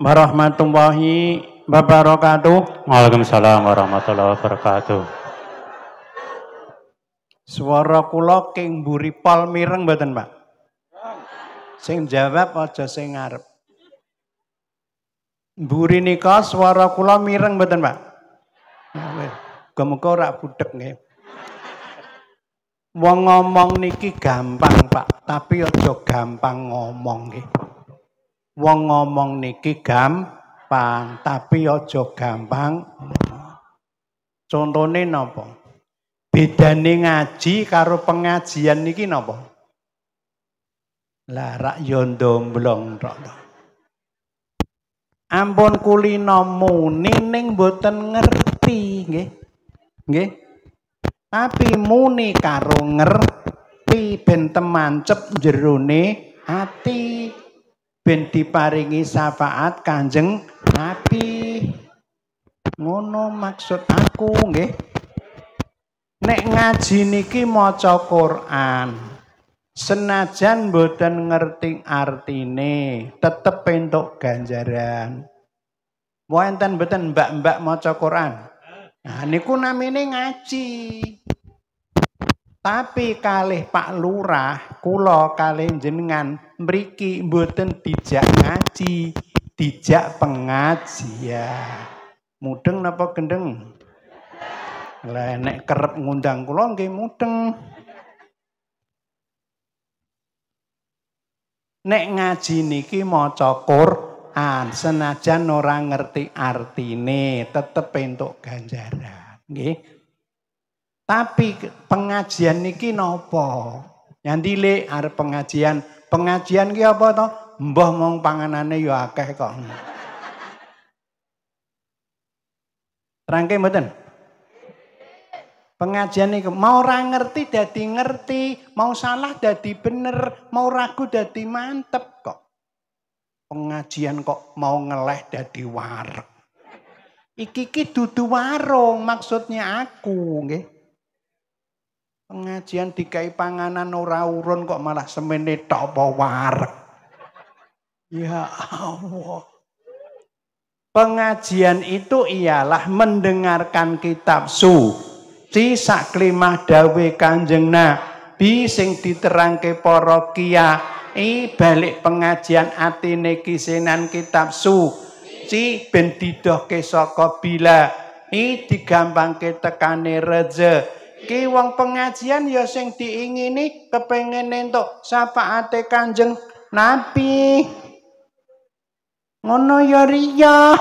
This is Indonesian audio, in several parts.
warahmatullahi wabarakatuh. Waalaikumsalam warahmatullahi wabarakatuh. Suara kula king buri pol mireng mboten, Pak? Sing jawab aja sing ngarep. buri nika suara kula mireng mboten, Pak? Muga-muga ora budhek nggih. Wong ngomong niki gampang, Pak, tapi aja gampang ngomong nggih. Wong ngomong niki gampang, tapi ojo gampang. Contone nopo Bedane ngaji karo pengajian niki nopo Lah rak yo ndomblong Ambon Ampun kulino muni ning ngerti nggih. Nggih. Tapi muni karo ngerti ben temancep jerone ati ben diparingi syafaat Kanjeng Nabi. Ngono maksud aku nggih. Nek ngaji niki maca Quran. Senajan boten ngerti artine, tetep entuk ganjaran. Wonten beten mbak-mbak maca Quran. Nah niku namine ngaji. Tapi kalih Pak Lurah kulo kalih jenengan mriki mboten dijak ngaji, dijak pengajian. Mudeng napa gendeng? Lah nek kerep ngundang kula nggih mudeng. Nek ngaji niki maca Quran, senajan orang ngerti artine, tetep entuk ganjaran, nggih. Tapi pengajian niki nopo? Yang dile ada pengajian Pengajian ki apa to? Mbah mong panganane ya akeh kok. Terangke mboten? Pengajian niku mau ora ngerti dadi ngerti, mau salah dadi bener, mau ragu dadi mantep kok. Pengajian kok mau ngeleh dadi warek. Iki ki dudu warung maksudnya aku nggih. Pengajian dikai panganan ora urun kok malah semene tok war. Ya Allah. Pengajian itu ialah mendengarkan kitab suci saklimah dawe kanjeng nabi sing diterangke porokia. I balik pengajian atine kisenan kitab su. ben ke saka bila i ke tekane rezeki iki wong pengajian ya sing diingini kepengen entuk Ate Kanjeng Nabi. Ngono ya riya.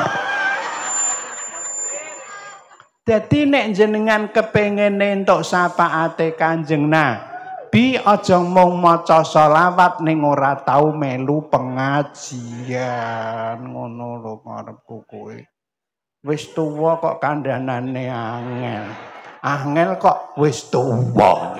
Dadi nek jenengan kepengen entuk syafaate Kanjeng bi aja mung maca selawat ning ora tau melu pengajian. Ngono lho arepku kowe. Wis tuwa kok kandhanane angel. Angel kok wis tuwa.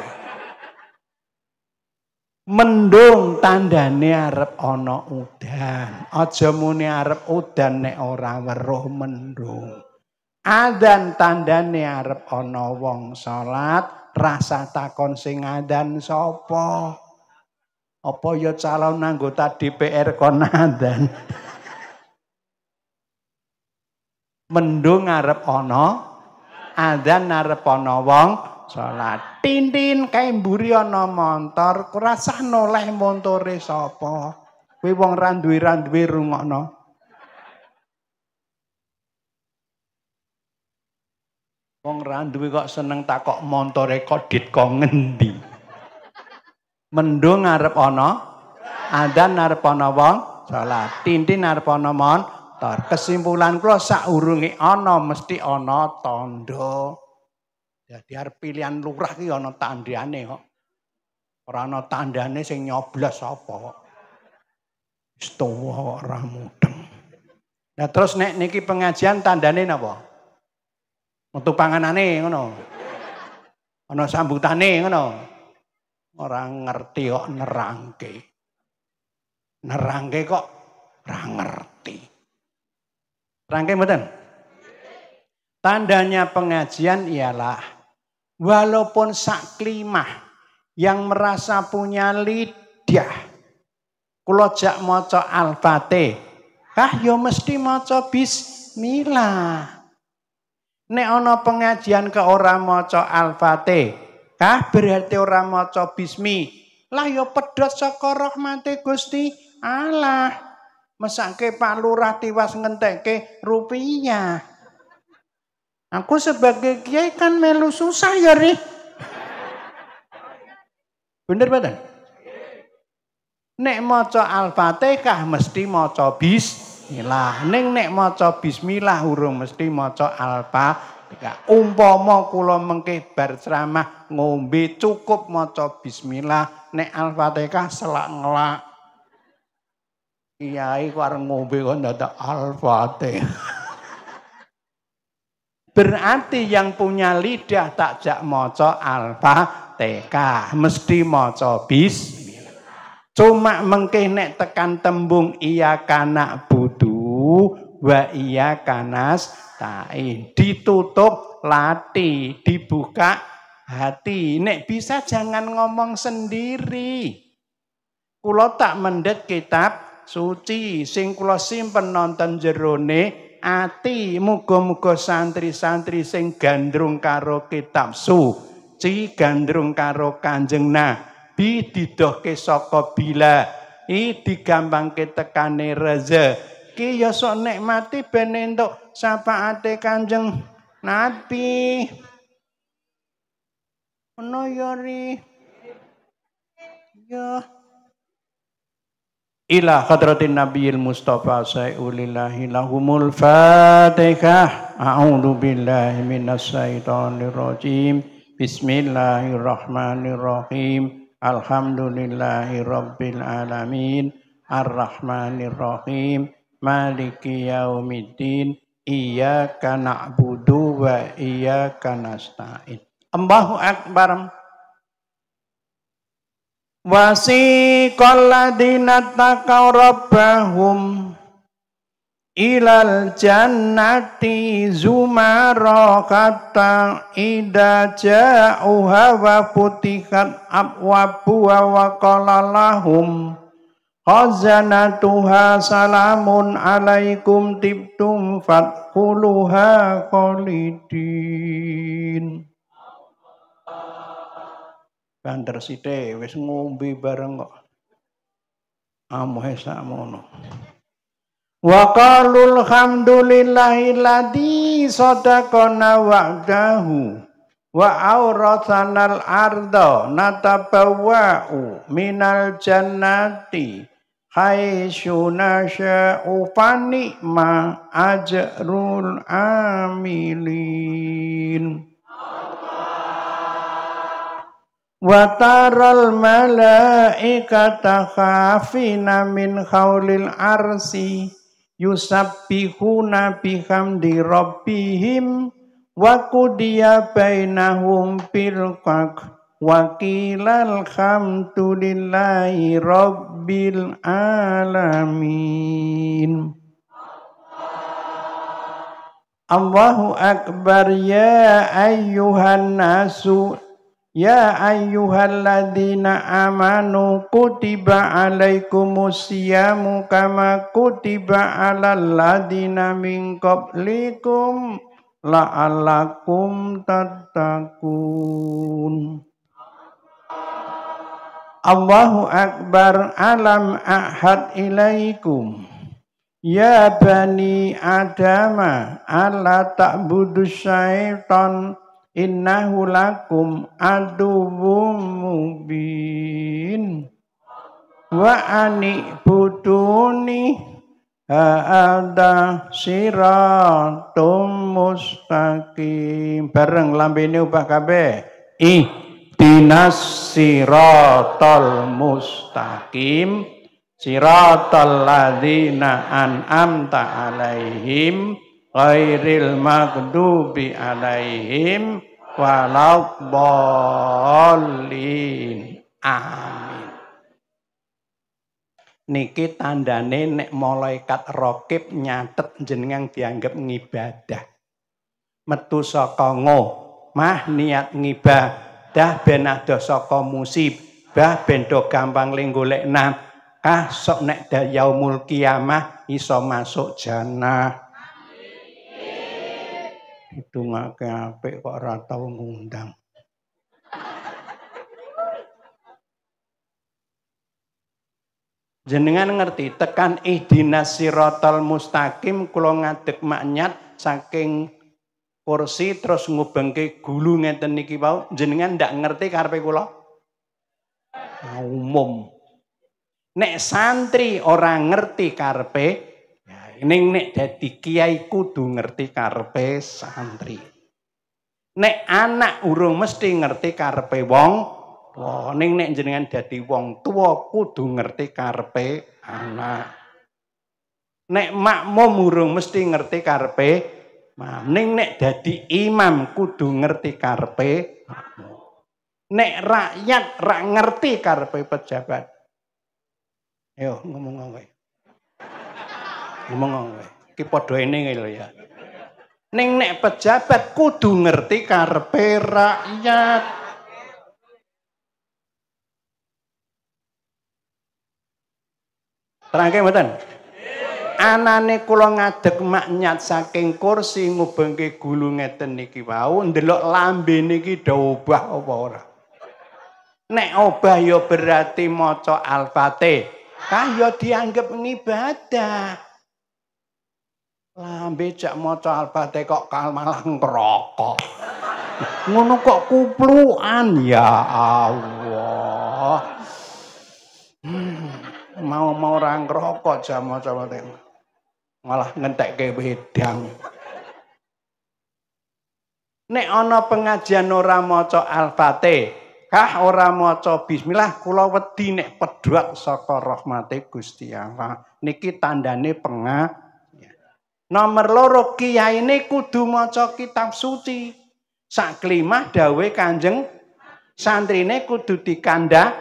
Mendung tandane arep ana udan. Aja muni arep udan nek ora weruh mendung. Adan tandane arep ana wong salat, rasa takon sing adan sapa? Apa ya calon anggota DPR kon adan? Mendung arep ana adzan narep ana wong salat. Tintin kae mburi ana montor, kurasah noleh montore sapa. Kuwi wong ra duwe ra duwe rungokno. Wong ra duwe kok seneng takok montore Kodit kok ngendi. Mendung arep ana adzan narep ana wong salat. Tintin arep ana montor kotor. Kesimpulan kula saurunge ana mesti ana tondo Jadi ya, arep pilihan lurah ki ana tandane kok. Ora ana tandane sing nyoblos apa kok. Wis tuwa ora mudeng. Nah terus nek niki pengajian tandane napa? Metu panganane ngono. Ana sambutane ngono. Ora ngerti kok nerangke. Nerangke kok ora ngerti. Rangkai mboten? Tandanya pengajian ialah walaupun saklimah yang merasa punya lidah kula jak maca al kah yo ya mesti maca bismillah. Nek ana pengajian ke ora maca al kah berarti ora maca bismi. Lah yo ya pedhot saka rahmate Gusti Allah. Mesake Pak Lurah tiwas ngenteke rupiah. Aku sebagai kiai kan melu susah ya, Ri. Bener badan? Nek maca Al-Fatihah mesti maca bismillah. Ning nek maca bismillah urung mesti maca Al-Fatihah. Umpama kula mengke bar ceramah ngombe cukup maca bismillah, nek Al-Fatihah selak ngelak Kiai ku areng ngombe kok ndak al fatih Berarti yang punya lidah tak jak maca alfa TK, mesti maca bis. Cuma mengkeh tekan tembung iya kana budu wa iya kanas tain. Ditutup lati, dibuka hati. Nek bisa jangan ngomong sendiri. Kulo tak mendet kitab suci sing kula simpen nonton jerone ati muga-muga santri-santri sing gandrung karo kitab suci gandrung karo Kanjeng Nabi didohke saka bila i digampangke tekane ki ya sok nikmati ben entuk ate Kanjeng Nabi Ono yori ya, yo ya. إلى حضرة النبي المصطفى سيقول الله لهم الفاتحة أعوذ بالله من الشيطان الرجيم بسم الله الرحمن الرحيم الحمد لله رب العالمين الرحمن الرحيم مالك يوم الدين إياك نعبد وإياك نستعين الله أكبر wasiqal ladina taqaw rabbahum ilal jannati zumara kata ida ja'uha wa putihat abwabu wa qala khazanatuha salamun alaikum tibtum fatkuluha khalidin Bander Site wis ngombe bareng kok. Amuhe sakmono. Wa qalul hamdulillahilladzi sadaqana wa'dahu wa ardo natabawau natabawwa'u minal jannati shunasha upani ma ajrul amilin. wa taral malaikata khafina min khawlil arsi yusabbihuna bihamdi rabbihim wa kudiya bainahum bil qaq wa qila alhamdulillahi rabbil alamin Allahu akbar ya ayyuhan nasu Ya ayyuhalladzina amanu kutiba alaikumusiyamu kama kutiba alal ladzina min qablikum la'allakum tattaqun Allahu akbar alam ahad ilaikum Ya bani Adama ala ta'budu syaitan innahu lakum aduwwum mubin wa ani buduni ada siratum mustaqim bareng lambene ubah kabeh ih dinas siratal mustaqim siratal ladzina an'amta alaihim ghairil maghdubi alaihim waladhdallin. Amin. Niki tandane nek malaikat rokib nyatet jenengan dianggap ngibadah. Metu saka mah niat ngibadah ben adoh saka musibah ben do gampang ling nah. Kah sok nek yaumul kiamah iso masuk jannah. Itu nggak apik kok rata ngundang. Jenengan ngerti tekan ihdinas sirotol mustaqim kula ngadeg maknyat saking kursi terus ngubengke gulu ngeten niki wau jenengan ndak ngerti karepe kula umum nek santri orang ngerti karepe Ning nek dadi kiai kudu ngerti karepe santri. Nek anak urung mesti ngerti karepe wong tuwa. Ning nek jenengan dadi wong tua kudu ngerti karepe anak. Nek makmum urung mesti ngerti karepe makmum. Ning nek dadi imam kudu ngerti karepe makmum. Nek rakyat rak ngerti karepe pejabat. Yo ngomong-ngomong. Ngomong kowe. Ki padha ini lho ya. Ning nek pejabat kudu ngerti karepe rakyat. Terangke mboten? Anane kula ngadeg maknyat saking kursi ngubengke gulu ngeten niki wau ndelok lambene niki diobah apa ora. Nek obah ya berarti maca Al-Fatihah. Kah ya dianggap ngibadah. Lambe cak maca albate kok kalmalang rokok. Ngono kok kupluan ya Allah. Hmm, mau mau orang rokok cak maca albate. Malah ngentekke wedang. Nek ana pengajian ora maca al kah ora maca bismillah, kula wedi nek pedhot saka rahmate Gusti Allah. Niki tandane pengajian Nomor loro kiai ini kudu maca kitab suci. Saklimah dawe kanjeng santri santrine kudu dikanda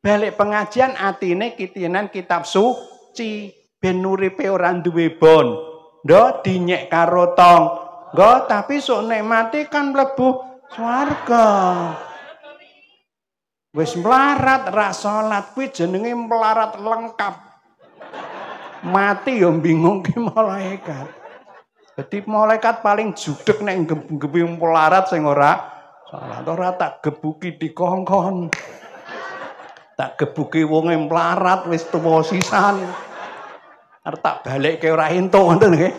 balik pengajian atine kitinan kitab suci benuri nuripe orang duwe bon do dinyek karotong tong go tapi sok mati kan lebu suarga wis melarat ra salat kuwi jenenge melarat lengkap mati ya bingung ki malaikat. Jadi malaikat paling judek nek gebi pelarat sing ora salat ora tak gebuki dikongkon. Tak gebuki wong melarat wis tuwa sisan. Arep tak balekke ora entuk ngoten nggih.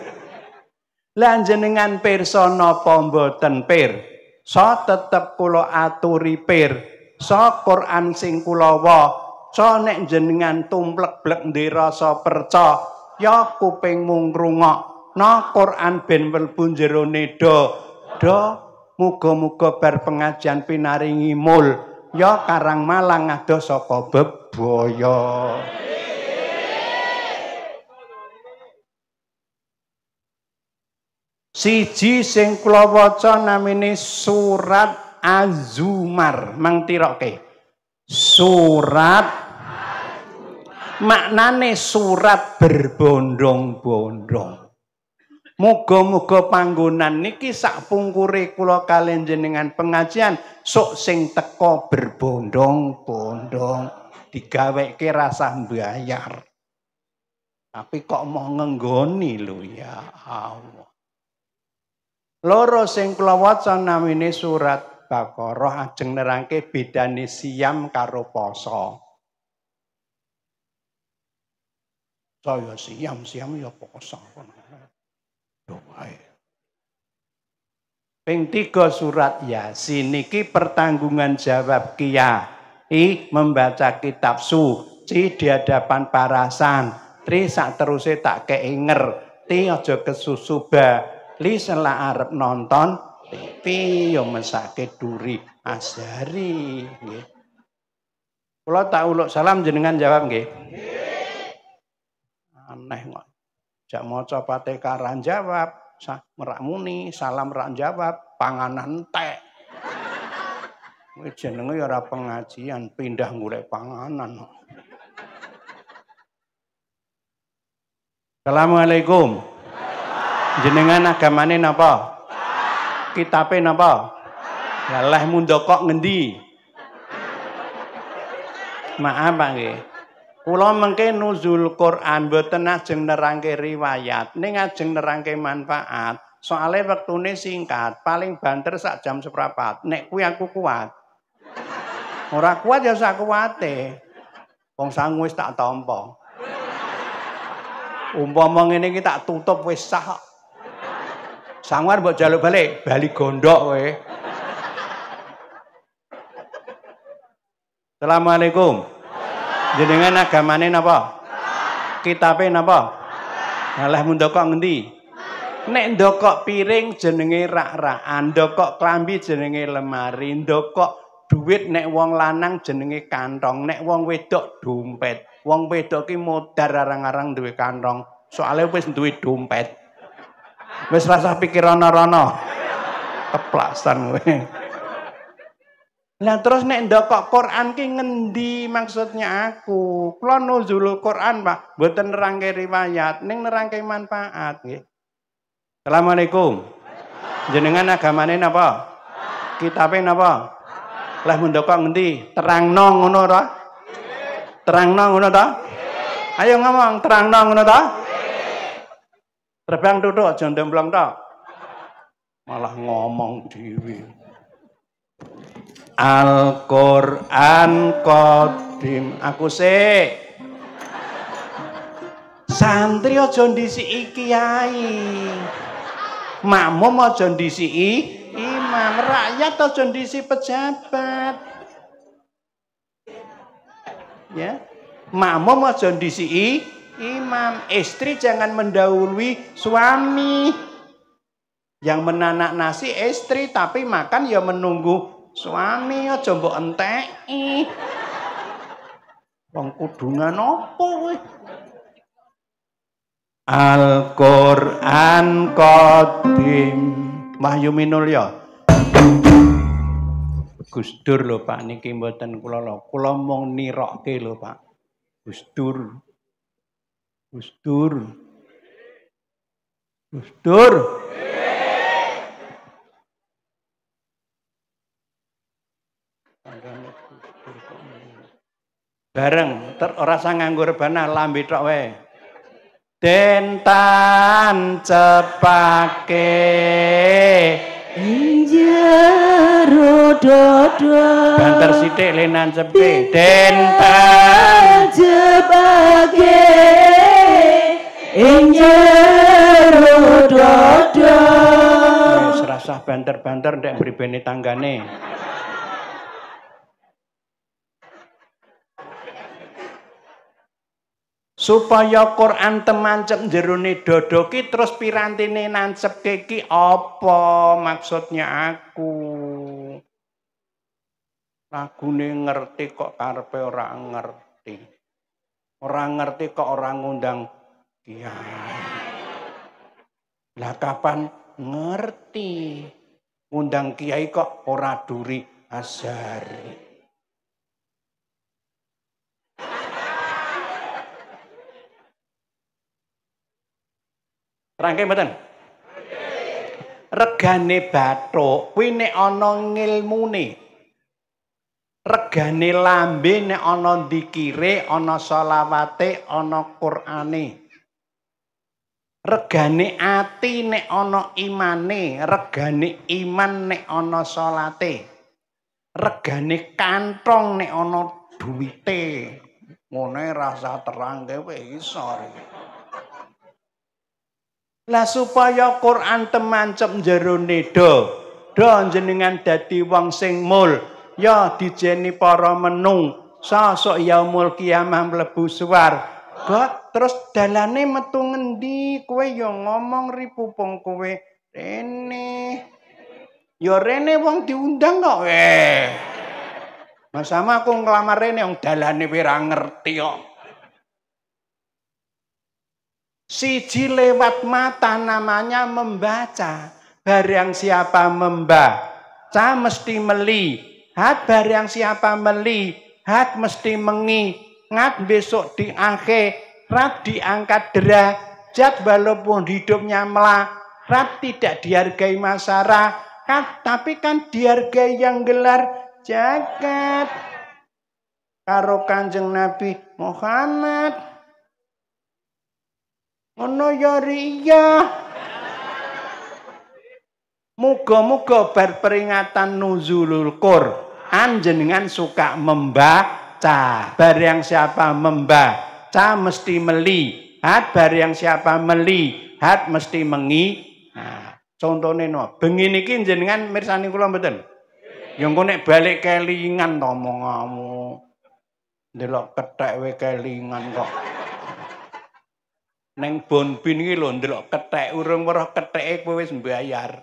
Lah jenengan pirsa napa mboten pir? So tetep kula aturi pir. So Quran sing kula waca waca nek jenengan tumplek-blek ndirasa perca ya kupingmu ngrungokno Quran ben mlebu jero nedo do muga-muga bar pengajian pinaringi mul ya karang malang adoh saka bebaya Siji sing kula waca namine surat Az-Zumar mangtirake Surat maknane surat berbondong-bondong. Muga-muga panggonan niki sak pungkure kula kalian jenengan pengajian sok sing teko berbondong-bondong digaweke rasa bayar, Tapi kok mau ngenggoni lho ya Allah. Loro sing kula waca namine surat Baqarah ajeng nerangke bedane siam karo poso. saya siam-siam ya sini ki tiga surat Yasin niki pertanggungan jawab kiai membaca kitab suci di hadapan para santri sak teruse tak keinger. Ti aja kesusu Li sela arep nonton TV yo ya mesake duri azhari. nggih. tak uluk salam jenengan jawab nggih aneh kok. Jak maca patekar ra jawab, merak muni, salam ra jawab, panganan teh. Kuwi jenenge ya ora pengajian, pindah golek panganan. Assalamualaikum. Jenengan agamane napa? Kitabe napa? Lah leh mundokok ngendi? Maaf Pak nggih. Kula mengke nuzul Quran boten ajeng nerangke riwayat, ning ajeng nerangke manfaat. Soale wektune singkat, paling banter sak jam seprapat. Nek kuwi aku kuat. Ora kuat ya sak kuwate. Wong sang wis tak tampa. Umpama ngene iki tak tutup wis sah. Sangwar mbok jaluk balik, bali gondok kowe. Assalamualaikum. Jenengan agamane napa? Kitabe napa? Alah mundokok ngendi? Nek ndokok piring jenenge rak-rakan, ndokok klambi jenenge lemari, ndokok duit nek wong lanang jenenge kantong, nek wong wedok dompet. Wong wedok ki modar arang-arang duwe kantong, soale wis duwe dompet. Wis rasa pikir rono-rono. Keplasan kowe. Lah terus nek ndokok Quran ki ngendi maksudnya aku? Kula nuzulul Quran, Pak, mboten nerangke riwayat, ning nerangke manfaat nggih. Assalamualaikum. Jenengan agamane napa? Kitabe napa? Lah ndokok ngendi? Terangno ngono ta? Terangno ngono ta? Ayo ngomong terangno ngono ta? Terbang duduk, jangan demblong ta. Malah ngomong dhewe. Al-Qur'an Qadim. Aku sih Santri aja iki kiai. Makmum aja i imam, rakyat aja ndisi pejabat. Ya. Makmum aja i imam, istri jangan mendahului suami. Yang menanak nasi istri tapi makan ya menunggu Suami aja mbok enteki. Wong kudungan apa kowe? Al-Qur'an Qadim. Wahyu minul ya. Gus Dur lho Pak niki mboten kula lho. Kula mung nirokke lho Pak. Gus Dur. Gus Dur. Gus Dur. Gus Dur. bareng ter ora sang nganggur bana lambe tok wae Dentan cepake injer dodo banter sithik lenan cepe dentan cepake injer dodo serasa banter-banter ndek mribene tanggane supaya Quran temancep jerone dodoki terus terus pirantine nancep keki apa maksudnya aku lagune ngerti kok karepe ora ngerti ora ngerti kok orang ngundang kiai lah kapan ngerti ngundang kiai kok ora duri azari Rangke mboten? Regane bathuk kuwi nek ana ngilmune. Regane lambe nek ana dikire, ana shalawate, ana Qur'ane. Regane ati nek ana imane, regane iman nek ana salate. Regane kantong nek ana duwite. Ngene rasa terang dhewe iso. Lah supaya Quran temancep jero nedo, do jenengan dadi wong sing mul, ya dijeni para menung, Sasok yaumul kiamah mlebu suwar. Kok terus dalane metu ngendi kowe ya ngomong ripupung kowe rene. Ya rene wong diundang kok. Eh. Masama aku ngelamar rene wong dalane ora ngerti kok. Siji lewat mata namanya membaca. Barang siapa membaca mesti melihat. Barang siapa melihat mesti mengingat besok di akhirat diangkat derajat walaupun hidupnya melah melarat tidak dihargai masyarakat. Kan, tapi kan dihargai yang gelar jagat. Karo kanjeng Nabi Muhammad Ono ya riya. Muga-muga bar peringatan nuzulul Qur'an jenengan suka membaca. yang siapa membaca mesti melihat, yang siapa melihat mesti mengi. Nah, contohnya no, bengi niki jenengan mirsani kula mboten. Yang ya kau nek balik kelingan to omonganmu. Delok kethek we kelingan kok. Neng Bonbin iki lho ndelok ketek urung weruh ketek, kowe wis mbayar.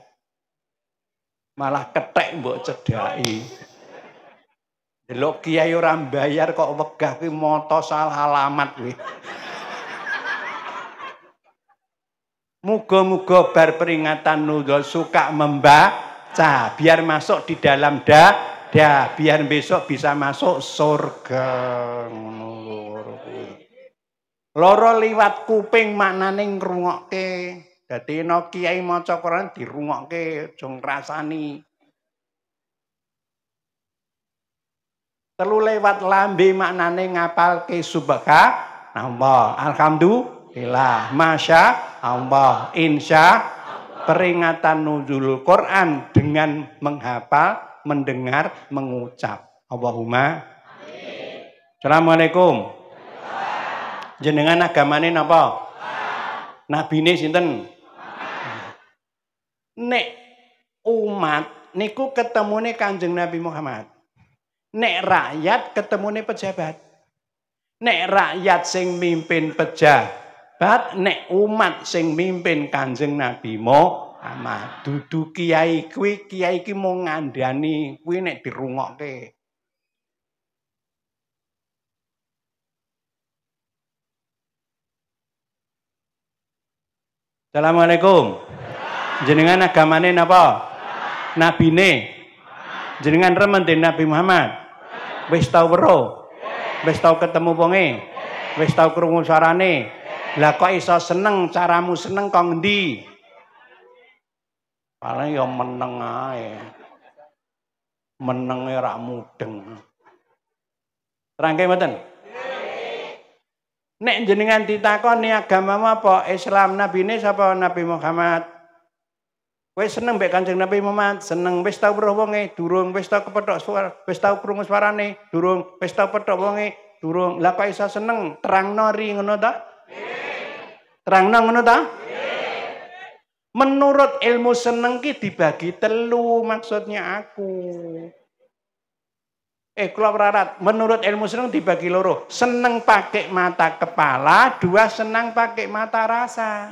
Malah ketek mbok cedhaki. Delok kiai ora mbayar kok wegah kuwi moto salah alamat kuwi. Muga-muga bar peringatan nuzul suka membaca biar masuk di dalam dah biar besok bisa masuk surga. Loro liwat kuping maknane ngrungokke. Dadi ana kiai maca Quran dirungokke aja ngrasani. Telu lewat lambe maknane ngapalke subha Allah. Alhamdulillah. Masya Allah. Insya peringatan nuzul Quran dengan menghafal, mendengar, mengucap. Allahumma. Amin. Assalamualaikum. Jenengan agamane napa? Nabine sinten? Nek umat niku ketemune Kanjeng Nabi Muhammad. Nek rakyat ketemune pejabat. Nek rakyat sing mimpin pejabat, nek umat sing mimpin Kanjeng Nabi Muhammad. Dudu kiai kuwi, kiai iki mau ngandani kuwi nek dirungokke. Assalamualaikum. Jenengan agamane napa? Nabine. Jenengan rementen Nabi Muhammad. Wis tau weruh. Wis tau ketemu wonge. Wis tau krungu suarane. Lah kok iso seneng caramu seneng kok ngendi? Paling ya meneng ae. Menenge ra mudeng. Terangke mboten? Nek jenengan ditakon ni agama apa? Islam, Nabi ini siapa Nabi Muhammad. Kowe seneng mbek Kanjeng Nabi Muhammad, seneng wis tau weruh wonge, durung wis tau kepethok suara, wis tau krungu swarane, durung wis tau petok wonge, durung. Lah kok iso seneng? Terangno ri ngono ta? Terangno ngono ta? Menurut ilmu seneng ki dibagi telu maksudnya aku. Eh, kalau rarat, menurut ilmu seneng dibagi loro. Seneng pakai mata kepala, dua senang pakai mata rasa.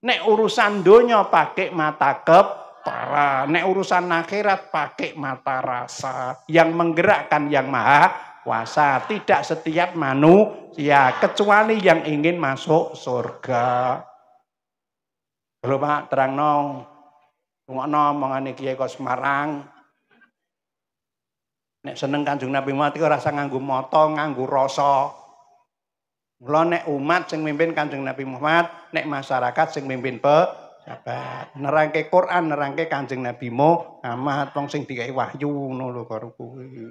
Nek urusan donya pakai mata kepala, nek urusan akhirat pakai mata rasa. Yang menggerakkan yang maha kuasa, tidak setiap manusia, kecuali yang ingin masuk surga. Belum terang nong. Tunggu nong, mengenai kiai Semarang, Nek seneng Kanjeng Nabi Muhammad iku rasa nganggo mata, nganggo rasa. Mula nek umat sing mimpin Kanjeng Nabi Muhammad, nek masyarakat sing mimpin pejabat. Nerangke Quran, nerangke Kanjeng Nabi Muhammad wong sing dikai wahyu ngono lho karo kuwi.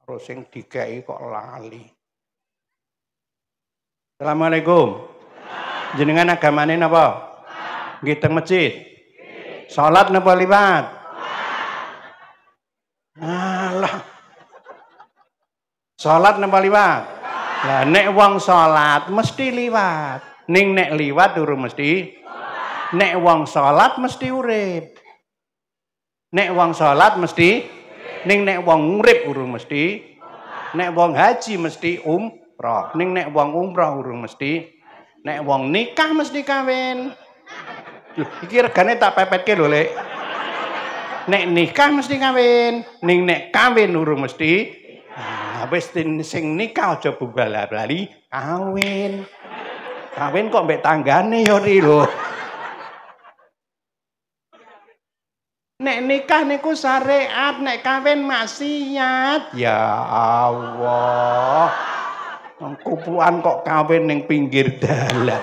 Karo sing dikai kok lali. Assalamualaikum. Jenengan agamane napa? Nggih teng masjid. Salat napa liwat? Salat napa liwat? Lah nek wong salat mesti liwat. Ning nek liwat durung mesti Nek wong salat mesti urip. Nek wong salat mesti ning nek wong urip urung mesti. Nek wong haji mesti umroh. Ning nek wong umroh urung mesti. Nek wong nikah mesti kawin. Loh, iki regane tak pepetke lho, Lek. Nek nikah mesti kawin, ning nek kawin urung mesti wis sing nikah aja bubalali kawin. Kawin kok mbek tanggane ya ri lho. Nek nikah niku syariat, nek kawin maksiat. Ya Allah. Kumpulan kok kawin ning pinggir dalan.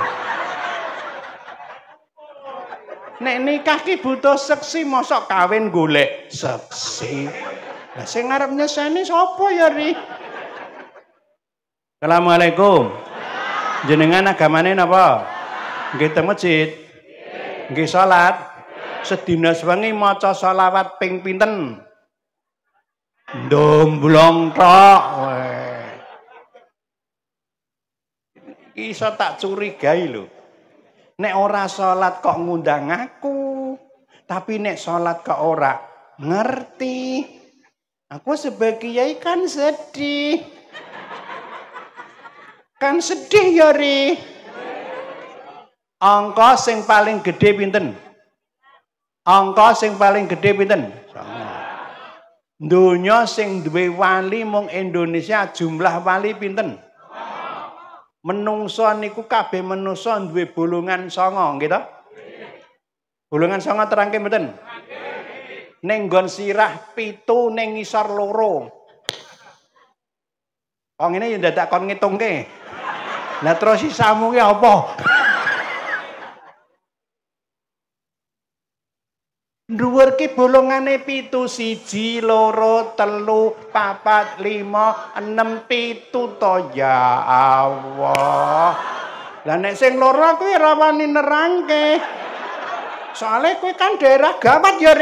Nek nikah ki butuh seksi, mosok kawin golek seksi. Lah sing ngarep nyeseni sapa ya Ri? Assalamualaikum. Jenengan agamane napa? Nggih teng masjid. Nggih salat. Sedina sewengi maca selawat ping pinten? Domblong tok kowe. Iso tak curigai lho. Nek ora salat kok ngundang aku. Tapi nek salat kok ora ngerti. Aku sebagai yai kan sedih. Kan sedih yori. Ya, Ri. Angka sing paling gede pinten? Angka sing paling gede pinten? Dunia sing duwe wali mung Indonesia jumlah wali pinten? Menungso niku kabeh menungso duwe bolongan songo, gitu. Bolongan songo terangke mboten? nenggon gon sirah pitu neng isar loro. Kok oh, ini ya tak kon ke. Nah terus samu ki apa? Dua ki bolongane pitu siji, loro, telu, papat, lima, enam pitu to ya Allah. Lah nek sing loro kuwi rawani nerangke. Soale kui kan daerah gawat ya,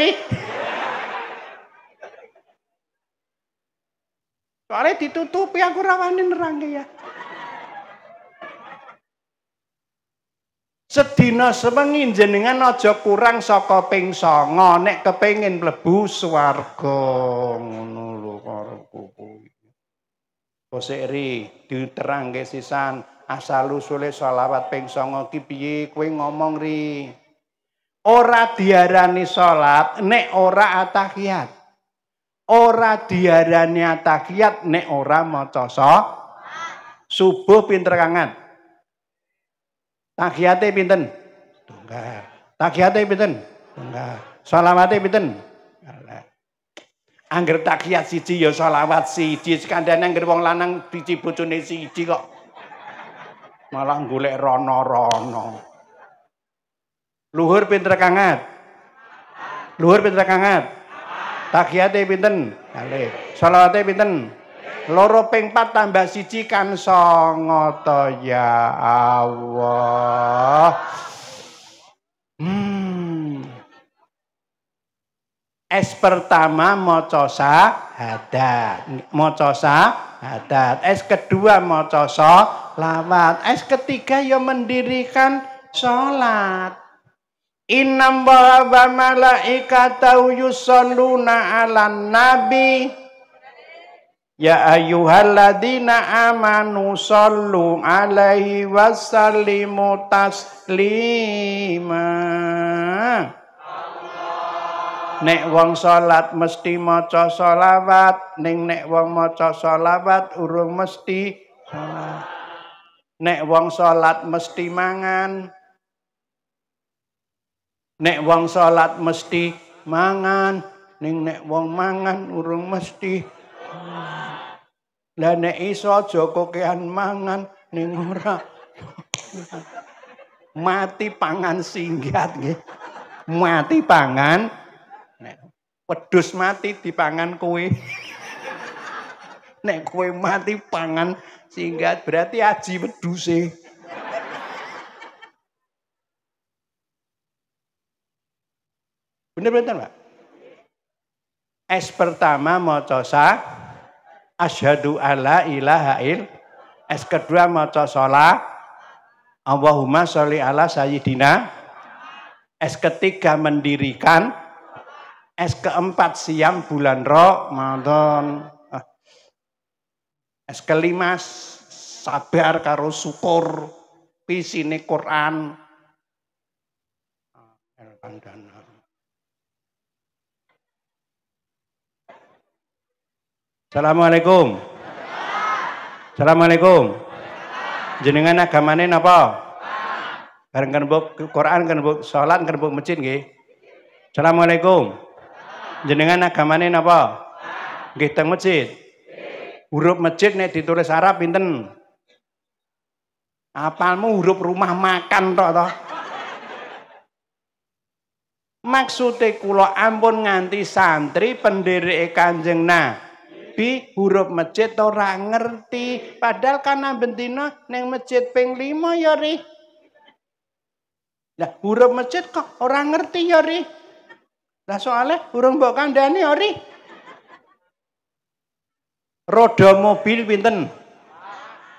Soalnya ditutupi aku rawani nerangke ya. Sedina sewengi jenengan aja kurang saka ping 9 nek kepengin mlebu swarga ngono lho karepku kuwi. Koseri diterangke sisan asal usule selawat ping 9 ki piye kowe ngomong ri. Ora diarani salat nek ora atahiyat. Ora diarani takiat nek ora maca Subuh pinter kangen. Takiate pinten? Tunggal. Takiate pinten? Tunggal. Salawate pinten? Angger takiat siji ya salawat siji, sekandhane angger wong lanang siji bojone siji kok. Malah golek rono-rono. Luhur pinter kangen, Luhur pinter kangen. Takiyate pinten? Kalih. Salawate pinten? Loro ping 4 tambah siji kan songo to ya Allah. Hmm. Es pertama maca syahadat, maca syahadat. Es kedua maca lawat. Es ketiga ya mendirikan sholat. Innam wa malaikatau yusalluna 'alan nabi Ya ayyuhalladzina amanu sallu 'alaihi wasallimu taslima Nek wong salat mesti maca shalawat ning nek wong maca shalawat urung mesti salat Nek wong salat mesti mangan Nek wong salat mesti mangan, ning nek wong mangan urung mesti. Lah nek iso aja kokean mangan ning ora. Mati pangan singgat nggih. Mati pangan nek wedhus mati dipangan kowe. Nek kowe mati pangan singgat berarti aji weduse. Eh. Bener bener Pak? S pertama mau sa asyhadu alla ilaha il. S kedua coba sholat Allahumma sholli ala sayyidina. S ketiga mendirikan. S keempat siam bulan roh, Ramadan. Ah. S kelima sabar karo syukur pisine Quran. Ah, Assalamualaikum. Assalamualaikum. Jenengan agamane napa? Bareng kan Quran kan buk salat kan buk masjid nggih. Assalamualaikum. Jenengan agamane napa? Nggih teng masjid. Huruf masjid nek ditulis Arab pinten? Apalmu huruf rumah makan tok toh. Maksude kula ampun nganti santri pendiri Kanjeng nah baby huruf masjid ora ngerti. Padahal kana bendina ning masjid ping 5 ya ri. Lah huruf masjid kok ora ngerti ya ri. Lah soalnya urung mbok kandhani ya ri. Roda mobil pinten?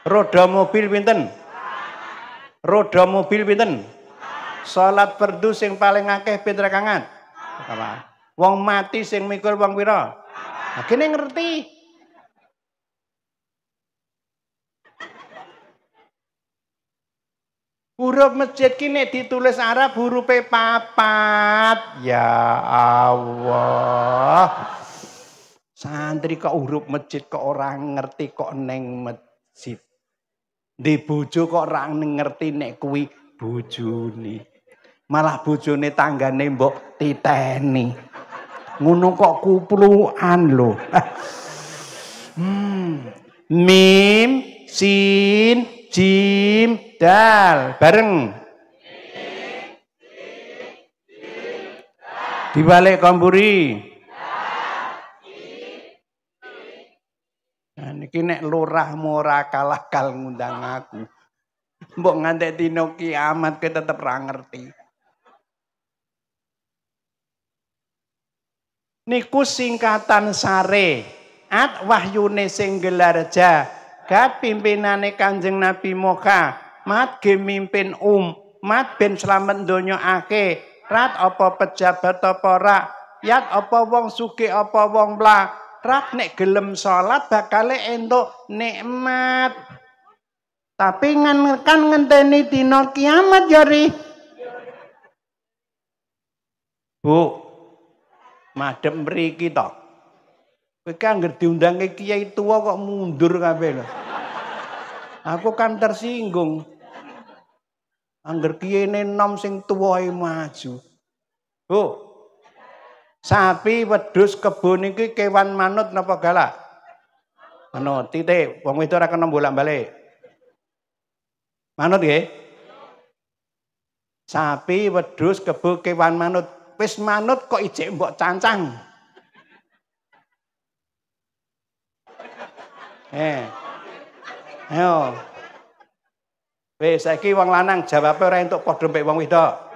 Roda mobil pinten? Roda mobil pinten? Salat fardu sing paling akeh pinten kangen Wong mati sing mikul wong pira? Akhirnya ngerti. Huruf masjid kini ditulis Arab huruf P papat. Ya Allah. Santri kok huruf masjid kok orang ngerti kok neng masjid. Di bojo kok orang ngerti nek kuwi bojone. Malah bojone tangga nembok titeni. Ngono kok kupluan lho. hmm. Mim, sin, jim, dal. Bareng. Dibalik komburi. Nah, ini nek lurah ora kalah kal ngundang aku. Mbok ngantek dino kiamat kita tetap ngerti. niku singkatan sare at wahyune sing gelarja gat pimpinane Kanjeng Nabi Moka mat gemimpin um mat ben slamet ake rat apa pejabat apa yat apa wong suke apa wong bla rat nek gelem salat bakale entuk nikmat tapi ngan kan ngenteni dina kiamat jari ya, Bu, madhep mriki to. Kowe kan anggere kiai tua kok mundur kabeh lho. Aku kan tersinggung. Angger kiyene nom sing tuwae maju. oh Sapi, wedhus, kebon niki kewan manut napa galak? Manut titik, wong itu ora kena bolak-balik. Manut nggih? Sapi, wedhus, kebo, kewan manut wis manut kok ijek mbok cancang. Eh. Ayo. Wis saiki wong lanang jawabe ora entuk padha mbek wong wedok.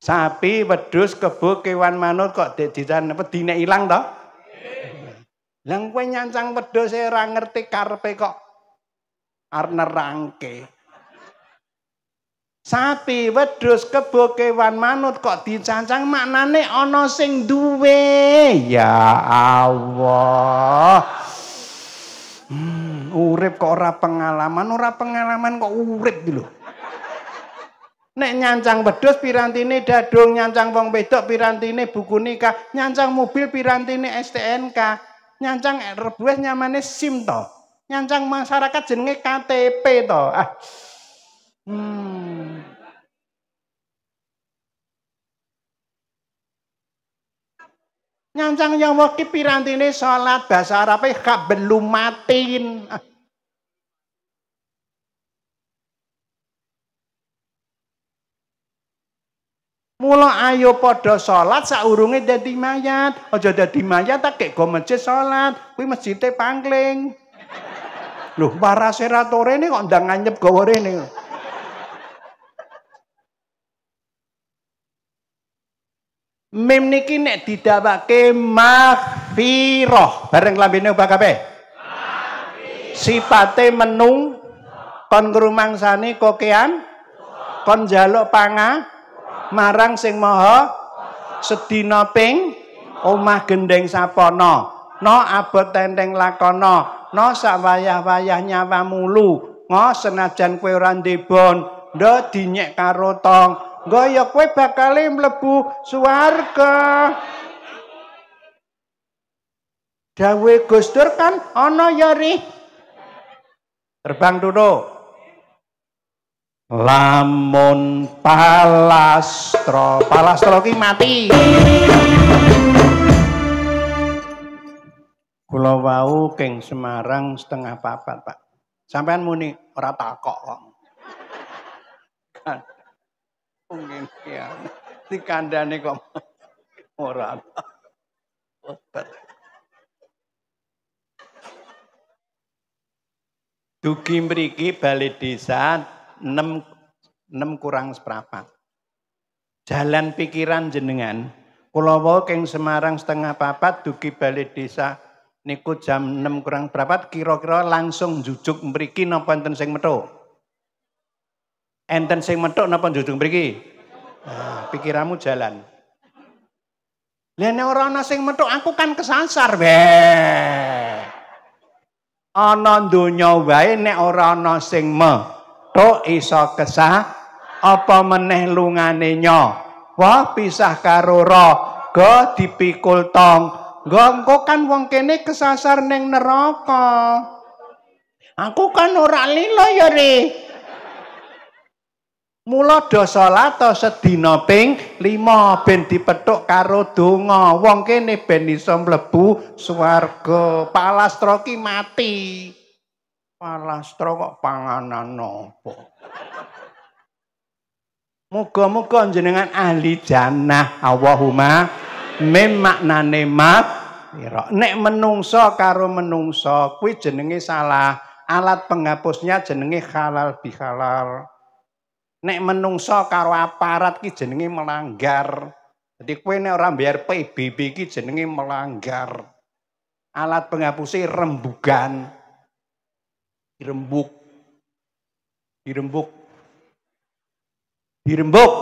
Sapi, wedhus, kebo, kewan manut kok dek dican pedine ilang to? Lah kowe nyancang wedhus e ora ngerti karepe kok arep nerangke. Sapi, wedhus, kebo, kewan manut kok dicancang maknane ana sing duwe. Ya Allah. Hmm, urip kok ora pengalaman, ora pengalaman kok urip iki lho. Nek nyancang piranti pirantine dadung, nyancang wong wedok pirantine buku nikah, nyancang mobil pirantine STNK, nyancang rebues nyamane SIM to. Nyancang masyarakat jenenge KTP to. Ah. Hmm. yang waki piranti ini sholat bahasa kak belum kabelumatin. Mula ayo podo sholat saurunge jadi mayat. Aja jadi mayat tak kek gue masjid sholat. Kuwi masjidnya pangling. Loh, para seratore ini kok ndang nganyep gawa ini. Mim nek didawake mafiroh bareng lambene ubah kabeh. Sipate menung kon ngrumangsani kokean kon jaluk panga marang sing maha sedina ping omah gendeng sapana no abot tenteng lakono no sak wayah-wayah nyawa mulu ngo senajan kowe ora ndebon ndo dinyek karo tong goyok ya kowe bakal mlebu suarga. Dawe Gustur kan ono ya Terbang dulu. Lamun palastro, palastro ki mati. Pulau wau keng Semarang setengah papat, Pak. Sampean muni ora takok kok. Kan Mungkin ya. di kandang ini kok orang Obat. Dugi meriki balik desa 6 6 kurang seperempat. Jalan pikiran jenengan pulau wau keng Semarang setengah papat dugi balik desa niku jam 6 kurang berapa kira-kira langsung jujuk meriki nopon tenseng sing metu. Enten sing metok napa njujung mriki? Nah, pikiranmu jalan. Lene orang ora ana sing metuk aku kan kesasar be Ana donya wae nek ora ana sing metuk iso kesah apa meneh lungane nyo. Wah pisah karo ke dipikul tong. Engko kan wong kene kesasar neng neraka. Aku kan ora lilo ya, Mula dosa lato sedina ping lima ben dipethuk karo donga. Wong kene ben iso mlebu swarga. Palastra ki mati. Palastra kok panganan nopo. Muga-muga jenengan ahli jannah. Allahumma mim maknane mafira. Nek menungso karo menungso kuwi jenenge salah. Alat penghapusnya jenenge halal bihalal. Nek menungso karo aparat ki jenenge melanggar. Jadi kue nek orang biar PBB ki jenenge melanggar. Alat penghapusnya rembukan, Dirembuk. Dirembuk. Dirembuk.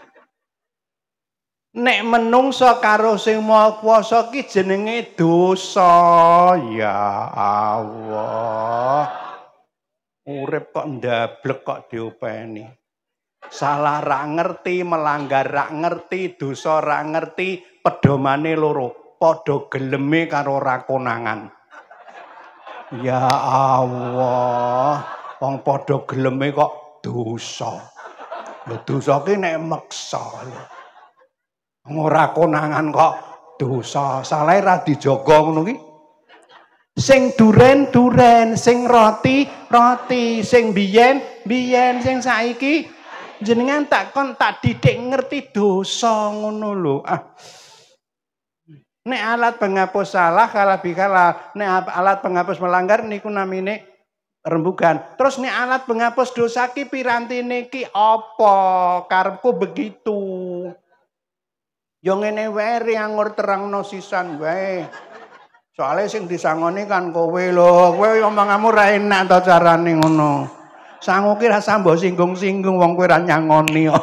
Nek menungso karo sing kuasa kuwasa ki jenenge dosa. Ya Allah. urip kok ndablek kok diopeni. Salah ra ngerti, melanggar ra ngerti, dosa ra ngerti, pedomane loro, padha geleme karo rakonangan. Ya Allah, wong padha geleme kok dosa. dosa ki nek meksa. Ora konangan kok dosa. Salah ra dijogo ngono ki. Sing duren duren, sing roti roti, sing biyen biyen, sing saiki jenengan tak kon tak didik ngerti dosa ngono lho. Ah. Nek alat penghapus salah kalah bikala Nek alat penghapus melanggar niku namine rembugan. Terus nek alat penghapus dosa ki piranti niki apa? Karepku begitu. Yo ngene wae riangur terangno sisan wae. Soale sing disangoni kan kowe lho, kowe yo mangamu ra enak to carane ngono. Sanguki rasa singgung-singgung wong kowe ra nyangoni kok.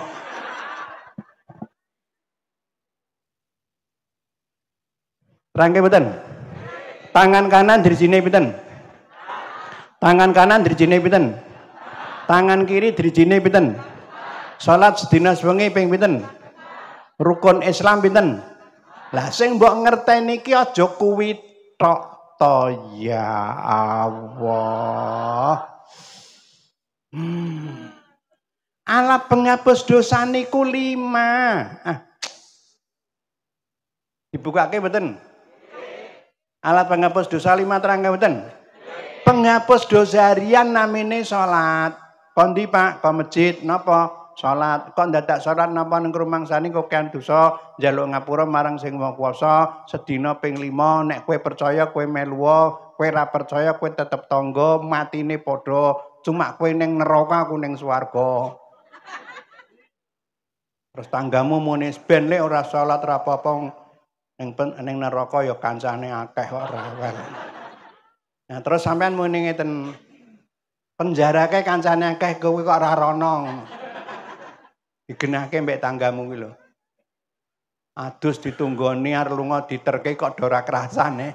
Rangke pinten? Tangan kanan sini pinten? Tangan kanan sini pinten? Tangan kiri sini pinten? Salat sedina wengi ping pinten? Rukun Islam pinten? Lah sing mbok ngerteni iki aja kuwi tok to ya Allah. Hmm. Alat penghapus dosa niku lima. Ah. Dibukake mboten? Alat penghapus dosa lima terangke mboten? Penghapus dosa harian namine sholat Kondi Pak, ke masjid napa? salat kok ndadak salat napa nang rumangsani kok kan dosa njaluk ngapura marang sing wong kuwasa sedina ping 5 nek kowe percaya kowe melu kowe ra percaya kowe tetep tangga matine padha cuma kowe ning neraka aku ning swarga terus tanggamu muni ben lek ora salat ra apa-apa ning ning neraka ya kancane akeh kok rewel nah terus sampean muni ngeten penjarake kancane akeh kowe kok ora ronong digenahke mbek tanggamu kuwi lho. Adus ditunggoni arep lunga diterke kok do kerasan ya,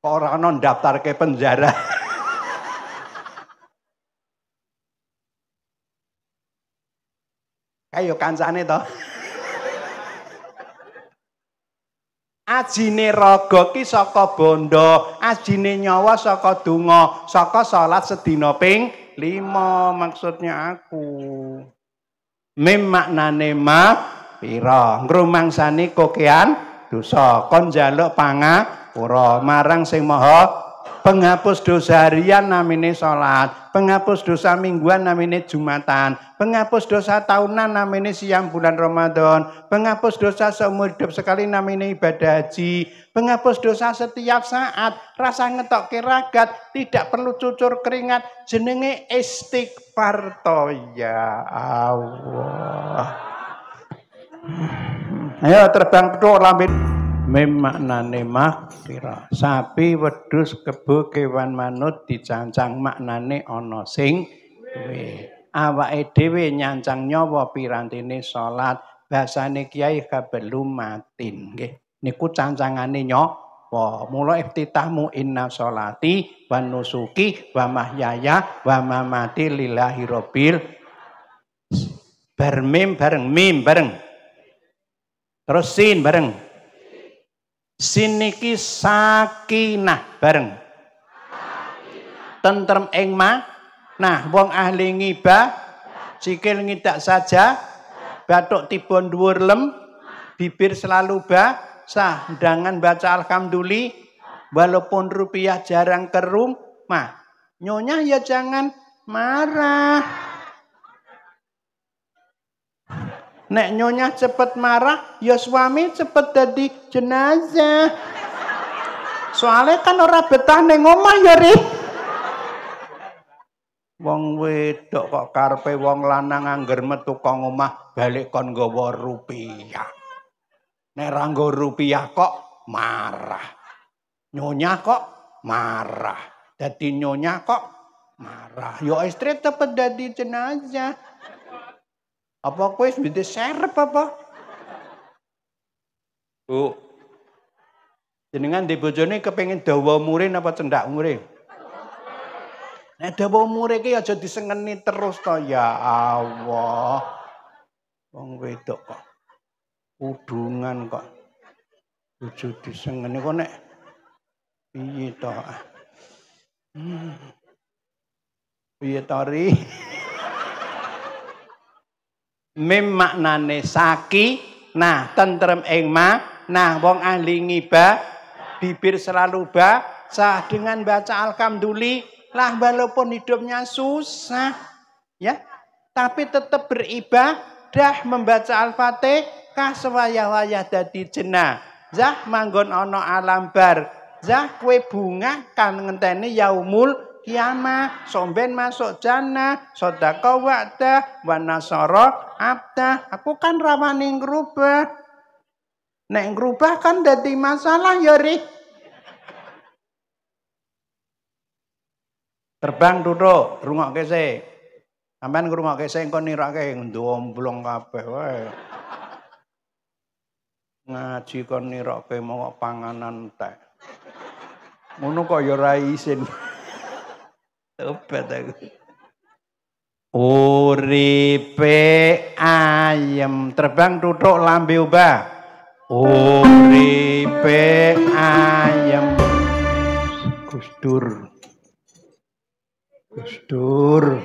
Kok ora ana ndaftarke penjara. Kayo kancane to. Ajine raga ki saka bondo, ajine nyawa saka donga, saka salat sedina ping 5 maksudnya aku. mim maknane ma pira ngrumangsani kokean dosa kon njaluk pangapura marang sing maha Penghapus dosa harian namine salat, penghapus dosa mingguan namine jumatan, penghapus dosa tahunan namine siang bulan Ramadan, penghapus dosa seumur hidup sekali namine ibadah haji, penghapus dosa setiap saat, rasa ngetok keragat, tidak perlu cucur keringat, jenenge istighfar ya Allah. Ayo terbang petuk lambin mim maknane maghfira sapi wedhus kebo kewan manut dicancang maknane ana sing duwe awake dhewe nyancang nyawa pirantine salat basane kiai kabelumatin nggih niku cancangane nyawa mula iftitahmu inna salati wa nusuki wa mahyaya wa mamati lillahi rabbil bar mim bareng mim bareng terus sin bareng Siniki sakinah bareng. Tentrem ing Nah, wong ahli ngibah sikil ngidak saja, batuk tibon dhuwur lem, bibir selalu sah dangan baca alhamdulillah, walaupun rupiah jarang kerum, rumah. Nyonya ya jangan marah. Nek nyonya cepet marah, ya suami cepet jadi jenazah. Soalnya kan ora betah neng omah ya, Ri. Wong wedok kok karpe wong lanang angger metu kong omah balik kon rupiah. Nek ra rupiah kok marah. Nyonya kok marah. jadi nyonya kok marah. Yo ya istri cepet jadi jenazah. Apa aku wis bintik serep apa? Bu. Jenengan di bojone kepengen dawa umure apa cendak umure? Nek dawa umure ki aja disengeni terus to ya Allah. Wong wedok kok udungan kok bojo disengeni kok nek piye toh, Hmm. Piye to mim maknane saki nah tentrem ing nah wong ahli ngiba bibir selalu basah dengan baca alhamdulillah walaupun hidupnya susah ya tapi tetap beribadah membaca al-fatihah sewayah-wayah dadi jenazah manggon ana alambar zah kue bunga kan ngenteni yaumul kiamah, somben masuk jannah, sodakau wa'dah, wana sorok, abdah. Aku kan rawani ngerubah. Nek ngerubah kan jadi masalah Yori. Ya, Terbang duduk, rumah kese. Sampai rumah kese, engkau nirake, ndomblong kape, Wah. ngaji nira nirokke mau panganan teh. Ngono kok ya yorai isin. Tobat aku. Uripe ayam terbang tutuk lambe ubah. Uripe ayam Gustur. Gustur.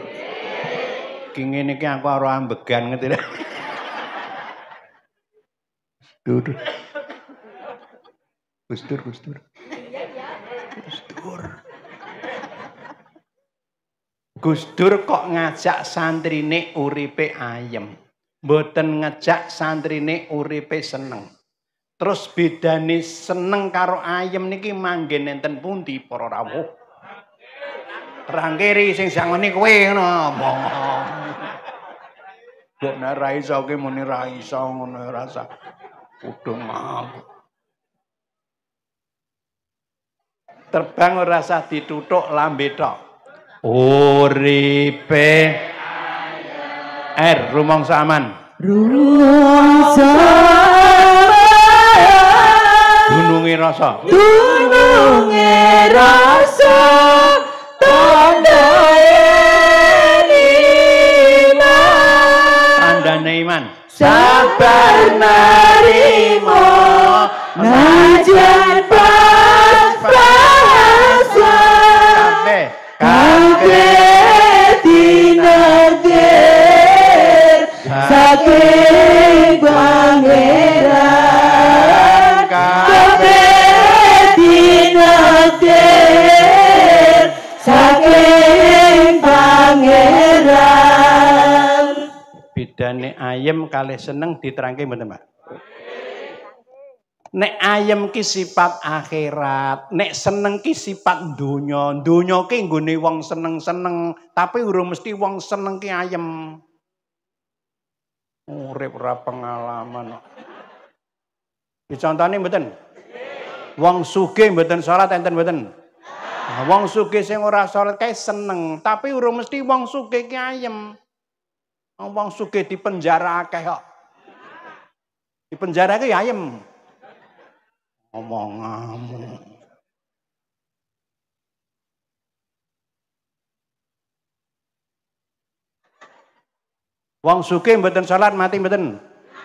Ki ngene iki aku ora ambegan ngerti. Gustur. Gustur, Gustur. Gus kok ngajak santrine uripe ayam. Mboten ngajak santrine uripe seneng. Terus bedane seneng karo ayem niki manggen enten pundi para rawuh? Rangkiri sing sangone kowe ngono. Mbok nek ra iso ki muni ra iso ngono rasa. Udung aku. Terbang ora usah dituthuk lambe tok. uripe R eh, rumangsa aman rumangsa dununge rasa dununge rasa Tanda iman Tanda iman sabar narimo najan Kake pangeran Kabe dinakir pangeran Bedane ayam kali seneng diterangke bener mbak. Nek ayam ki sifat akhirat, nek seneng ki sifat dunya. Dunya ki nggone wong seneng-seneng, tapi urung mesti wong seneng ki ayem. Urip berapa pengalaman. Dicontoni mboten? Wong sugih mboten salat enten mboten? Nah, wong sugih sing ora salat kae seneng, tapi urung mesti wong sugih ki ayem. Wong sugih dipenjara akeh kok. Dipenjara ki ayem. Omong Wong sugih mboten salat mati mboten?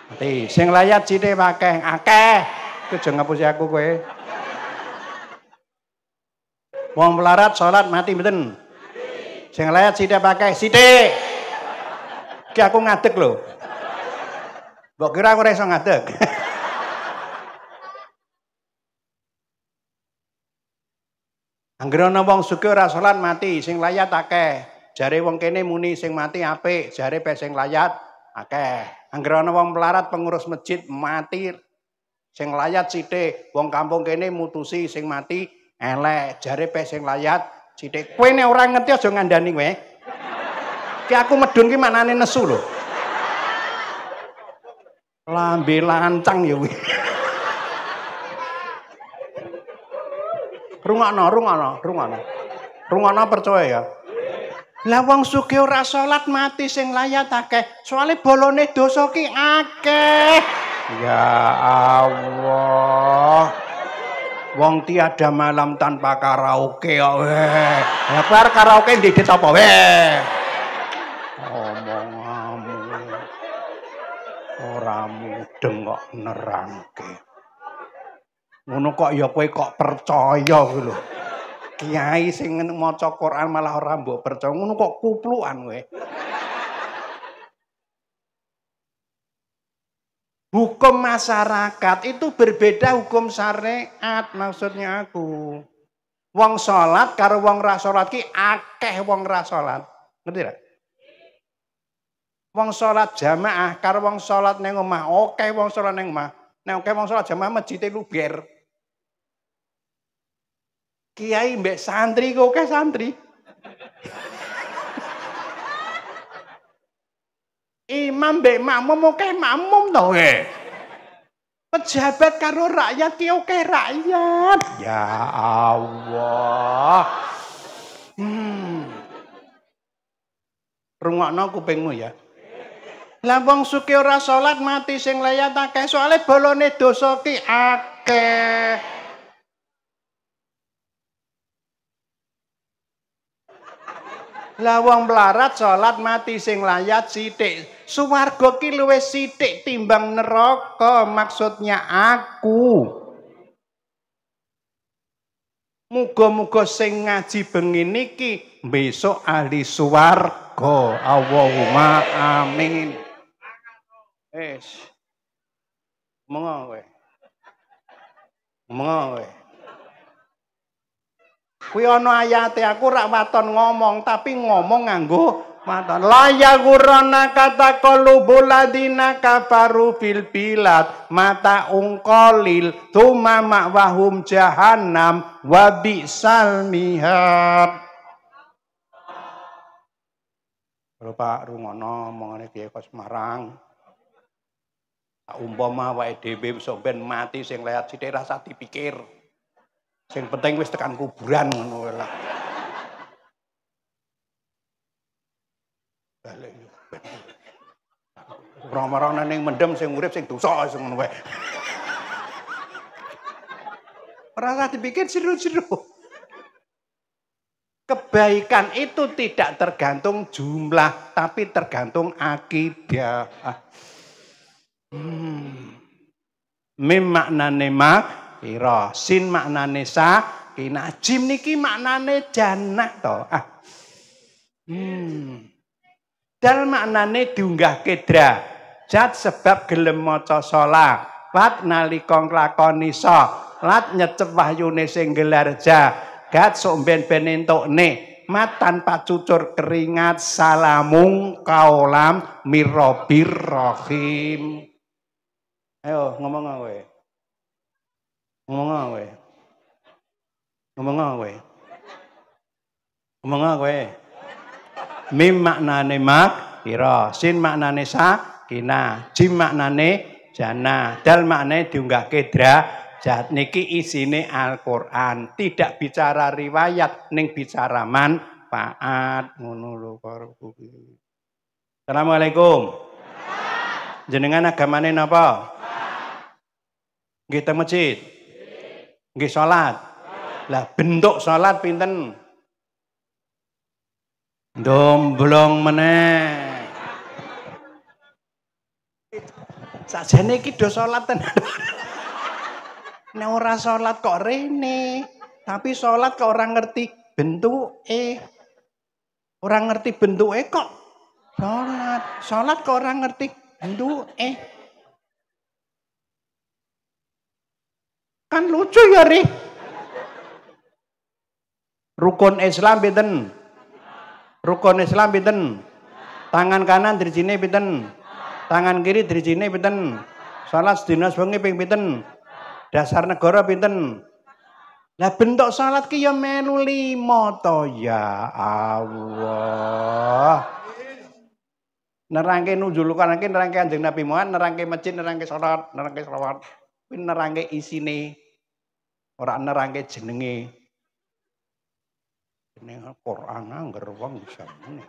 Mati. Sing layat sithik akeh, akeh. Kudu ngapusi aku kowe. Wong melarat salat mati mboten? Mati. Sing layat sithik pakai sithik. Ki aku ngadeg lho. Mbok kira aku iso ngadeg. Anggere ana wong sugih ora salat mati, sing layat akeh. Jare wong kene muni sing mati apik, jare peseng layat akeh. Angger ana wong pelarat pengurus masjid mati sing layat sithik, wong kampung kene mutusi sing mati elek, jare peseng layat sithik. Kowe nek ora ngerti aja ngandani kowe. Ki aku medun ki manane nesu lho. Lambe lancang ya kuwi. Rungokno, rungokno, rungokno. Rungokno percaya ya. Lha wong sugih ora salat mati sing layat akeh. Soale bolone dosa ki akeh. Ya Allah. Wong tiada malam tanpa karaoke kok weh. Ya karaoke ndek apa weh. Omong-omong, Omonganmu. Ora mudeng kok nerangke. Ngono kok ya kowe kok percaya lho. kiai sing maca Quran malah ora mbok percaya ngono kok kuplukan kowe. Hukum masyarakat itu berbeda hukum syariat maksudnya aku. Wong salat karo wong ra salat ki akeh wong ra salat. Ngerti ra? Wong salat jamaah karo wong salat ning omah, akeh wong salat ning omah. Nek akeh wong salat jamaah masjide luber kiai mbek santri kok kayak santri. Imam mbek makmum kayak makmum ya Pejabat karo rakyat kayak oke rakyat. Ya Allah. Hmm. Rungokno kupingmu ya. Lambang suki ora salat mati sing layat akeh soalnya bolone dosa ki akeh. Lah wong melarat salat mati sing layat sithik. Suwarga ki luwih sithik timbang neraka, maksudnya aku. Muga-muga sing ngaji bengi niki besok ahli suwarga. Allahumma amin. Es. Mengowe. Mengowe. Kuwi ana ayate aku rak waton ngomong tapi ngomong nganggo waton. La yaghurana kata qalubul ladina kafaru bil bilad mata ungkolil tuma ma'wahum jahannam wa bi'sal mihad. Lho Pak rungono omongane piye kok Semarang. Umpama awake dhewe besok ben mati sing lihat sithik rasa dipikir. Sing penting wis tekan kuburan ngono wae lah. Balik yo. ora mendem sing urip sing dosa sing ngono wae. Ora usah seru-seru. Kebaikan itu tidak tergantung jumlah, tapi tergantung akidah. Hmm. Memaknane mak kira. Sin maknane kina Jim niki maknane jannah to. Ah. Hmm. Dal maknane diunggah kedra. Jat sebab gelem maca salat. Wat nalika nglakoni sa. Lat nyecep wahyune sing gelar ja. Gat sok ben-ben entokne. mat tanpa cucur keringat salamung kaulam mirobir rohim. Ayo ngomong ngomong Ngomong apa gue? Ngomong apa gue? Ngomong apa gue? Mim maknane makfira, sin maknane kina, jim maknane jana, dal maknane kedra, jat Niki isine Al-Qur'an, tidak bicara riwayat ning bicara manfaat ngono lho Assalamualaikum. Jenengan agamane napa? Nggih teng masjid. Nggih salat. Lah bentuk salat pinten? Domblong meneh. Sajane iki do salat tenan. Nek ora salat kok rene. Tapi salat kok ora ngerti bentuk eh, orang ngerti bentuk eh kok salat. Salat kok ora ngerti bentuk eh. Kan lucu ya, Ri. Rukun Islam pinten? Rukun Islam pinten? Tangan kanan drijine pinten? Tangan kiri drijine pinten? Salat dinas bengi ping pinten? Dasar negara pinten? Lah bentuk salat ki ya melu lima to ya Allah. Nerangke nuzul, iki nerangke anjing Nabi Muhammad, nerangke masjid, nerangke salat, nerangke salawat. Kuwi nerangke isine, ora nerangke jenenge. Jenenge Quran angger wong sampeyan.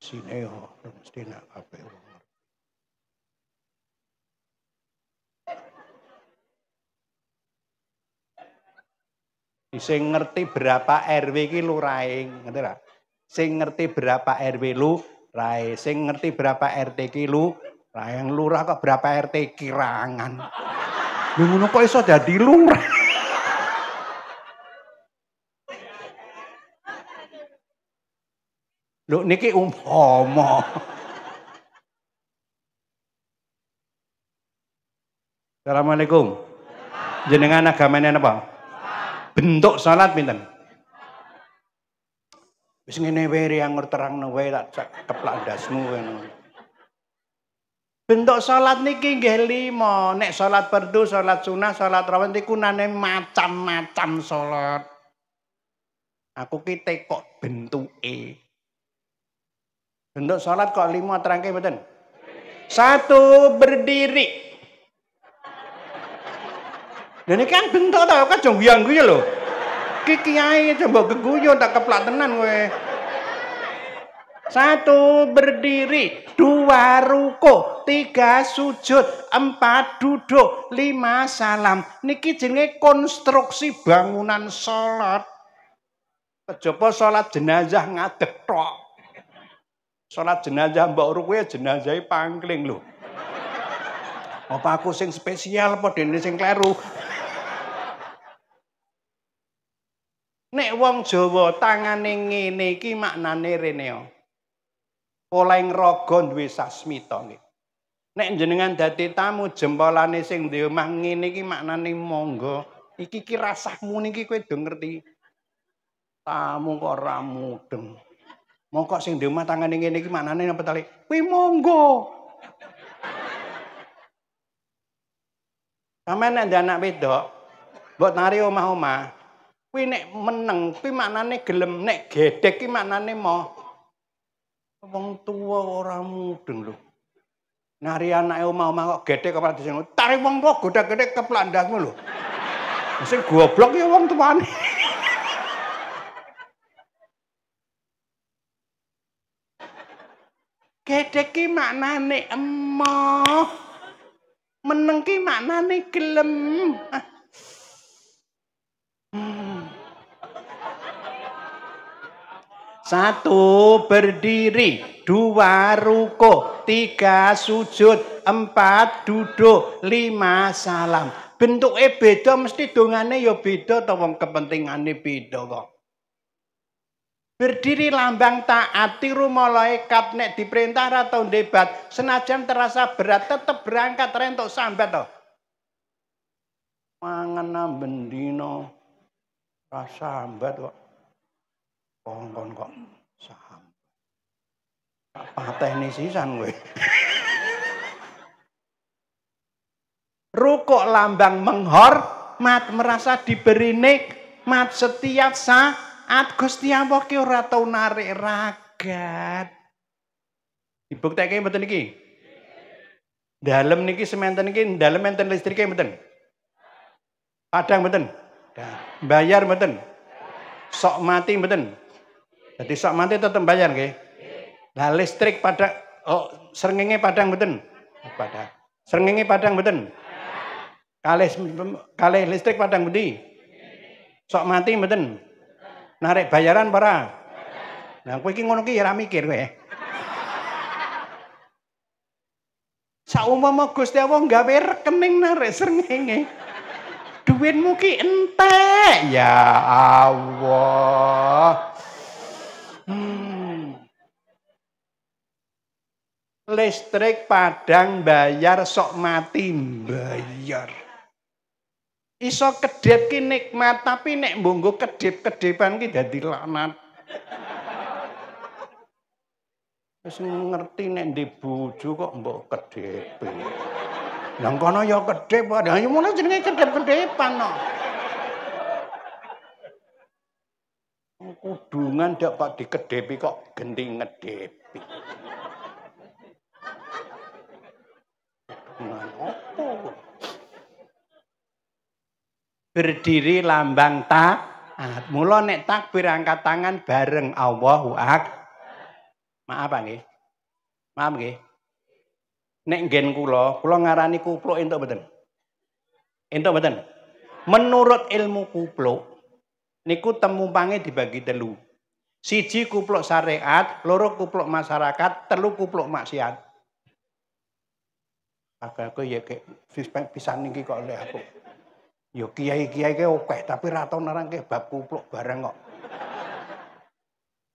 Sine yo ya, ya mesti nak kabeh wong. Sing ngerti berapa RW ki lurahe, ngerti ra? Sing ngerti berapa RW lu, rae. Sing ngerti berapa RT ki lu, lah yang lurah kok berapa RT kirangan. Lu ngono kok iso dadi lurah. Lho niki umpama. Assalamualaikum. Jenengan agamanya apa? Bentuk salat pinten? Wis ngene wae yang terang wae tak keplak dasmu ngono. Bentuk sholat niki nggih lima. Nek sholat perdu, sholat sunah, sholat rawan niku nane macam-macam sholat. Aku kita kok bentuk e Bentuk sholat kok lima terangke betul. Satu berdiri. Dan ini kan bentuk tau kan jong gue ya loh. Kiki kiai coba geguyu tak keplatenan gue. Satu berdiri, dua ruko, tiga sujud, empat duduk, lima salam. Niki jenenge konstruksi bangunan salat. Kejaba salat jenazah nggak tok. Salat jenazah Mbak ruko ya jenazah pangkling lho. Apa aku sing spesial apa dene sing kleru? Nek wong Jawa tangane ngene iki maknane rene. Ya. Poleng rogo duwe sasmita Nek jenengan dadi tamu jempolane sing di omah ngene iki maknane monggo. Iki ki rasahmu niki kowe do ngerti. Tamu kok ora mudeng. Monggo sing di omah tangane ngene iki maknane napa ta? Kuwi monggo. Sampeyan nek ndak anak wedok, mbok nari omah-omah. Kuwi nek meneng, kuwi maknane gelem, nek gedhek ki maknane mau wong tuwa ora mudeng lho. Nari anake omah-omah kok gedhe kok padha sing tarik wong tuwa godhak-gedhe keplandangmu lho. Sing goblok ya wong tuwane. Gedhe ki maknane emoh. Meneng ki maknane gelem. Ah. Satu berdiri, dua ruko, tiga sujud, empat duduk, lima salam. Bentuk e beda mesti dongane ya beda atau wong kepentingane beda kok. Berdiri lambang taat tiru malaikat nek diperintah atau debat, senajan terasa berat tetap berangkat rentok sambat to. Mangan nambendino rasa sambat kok. Kongkon kok saham. Pateni sisan gue Rukuk lambang menghor mat merasa diberi nikmat setiap saat Gusti Allah ki ora tau narik ragat. Dibukteke mboten iki. Dalem niki sementen niki dalem enten listrike betul Padang betul Bayar betul Sok mati betul jadi sok mati tetap bayar nggih. Nah listrik pada, oh serengenge padang beten, pada. Serengenge padang beten, Kalih kalih listrik padang budi. Sok mati beten, Narik bayaran para? Nah, kowe iki ngono ki ya mikir kowe. Saumpama Gusti Allah gawe rekening narik serengenge. Duitmu ki entek. Ya Allah. Hmm. Listrik padang bayar sok mati bayar. Iso kedip ki nikmat tapi nek mbunggu kedip-kedipan ki dadi laknat. Wis ngerti nek ndek bojo kok mbok kedip. Lah kono ya kedip padahal ngono ya jenenge kedip-kedipan No. kudungan ndak Pak dikedepi kok gending ngedepi. Kudungan apa? Berdiri lambang tak, Mula nek takbir angkat tangan bareng Allahu ak. Maaf nggih. Maaf nggih. Nek genku kula, kula ngarani kupluk entuk mboten? Entuk mboten? Menurut ilmu kupluk, niku pange dibagi telu. Siji kuplok syariat, loro kuplok masyarakat, telu kuplok maksiat. Agak aku ya kayak pisang niki kok oleh aku. Yo ya, kiai-kiai ke oke, tapi raton narang ke bab kuplok bareng kok.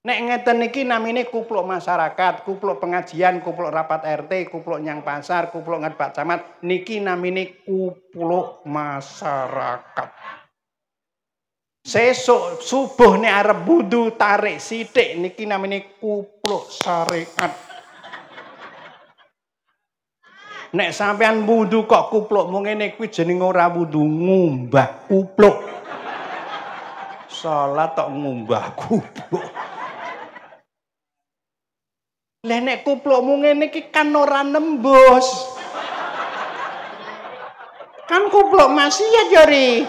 Nek ngeten niki namine kuplok masyarakat, kuplok pengajian, kuplok rapat RT, kuplok nyang pasar, kuplok ngat Pak Camat, niki namine kuplok masyarakat. Sesuk subuh nih arep budu tarik sidik niki namanya kupluk syariat. Nek sampean budu kok kupluk mung ngene kuwi jenenge ora wudu ngumbah kupluk. Salat tok ngumbah kupluk. Lah nek kuplukmu ngene iki kan ora nembus. Kan kupluk masih ya jari.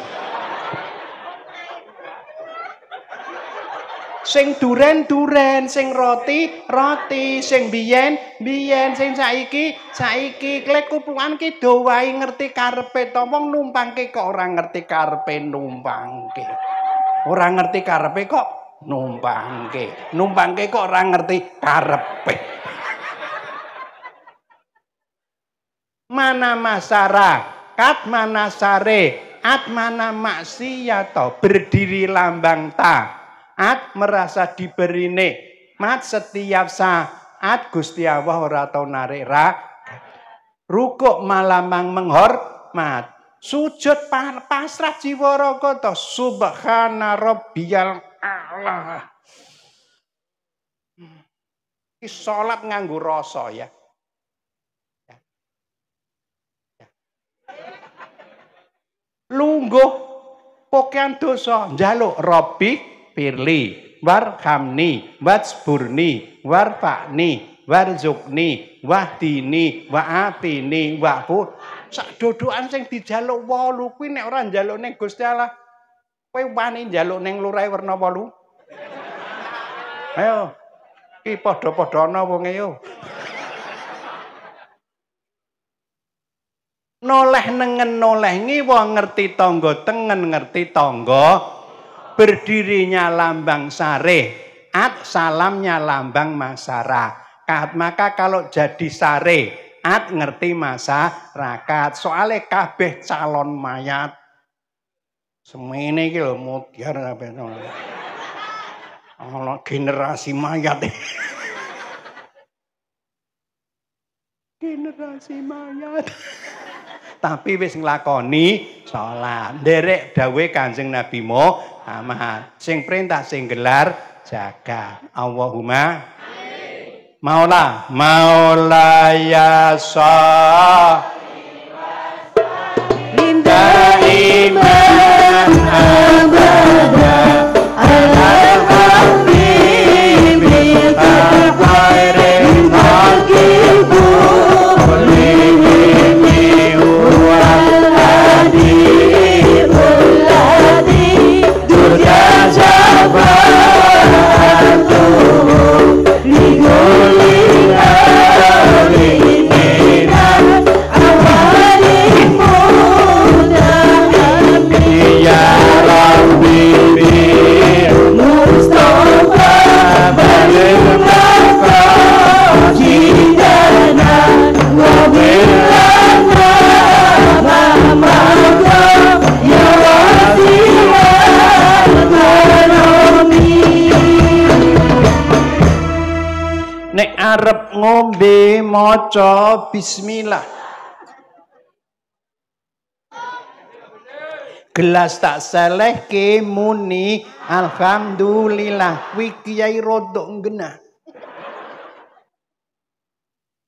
Sing duren duren, sing roti roti, sing biyen biyen, sing saiki saiki. Klek kupuan ki doai ngerti karpe tomong numpangke kok orang ngerti numpang numpangke. Orang ngerti karpe kok numpangke. Numpangke kok orang ngerti karpe. Mana masyarakat, mana at mana maksiat, berdiri lambang ta saat merasa diberi mat setiap saat Gusti Allah ora tau narik rakat. Rukuk malamang menghormat. Sujud pasrah jiwa raga to subhana rabbiyal a'la Iki salat nganggo rasa ya. Lungguh pokean dosa njaluk Robbi firli warhamni wasburni warfa'ni warzukni wahdini wa'atini wa'fu sak dodokan sing dijaluk wolu kuwi nek ora njaluk ning Gusti Allah kowe wani njaluk ning lurae werna wolu ayo Ki padha-padha ana wonge yo noleh nengen noleh ngiwa ngerti tangga tengen ngerti tangga berdirinya lambang sare. At salamnya lambang masyarakat. Maka kalau jadi sare, at ngerti masyarakat. Soale kabeh calon mayat. Semene iki lho mutiar kabeh. Ono generasi mayat. generasi mayat tapi wis nglakoni salat. Nderek dawuh Kanjeng Nabi Muhammad, sing perintah sing gelar jaga. Allahumma Maula, maula ya sah. Linda iman abada Al-Habib khairin Al-Kibur maca bismillah. Gelas tak seleh muni alhamdulillah. Kuwi kiai rodok genah.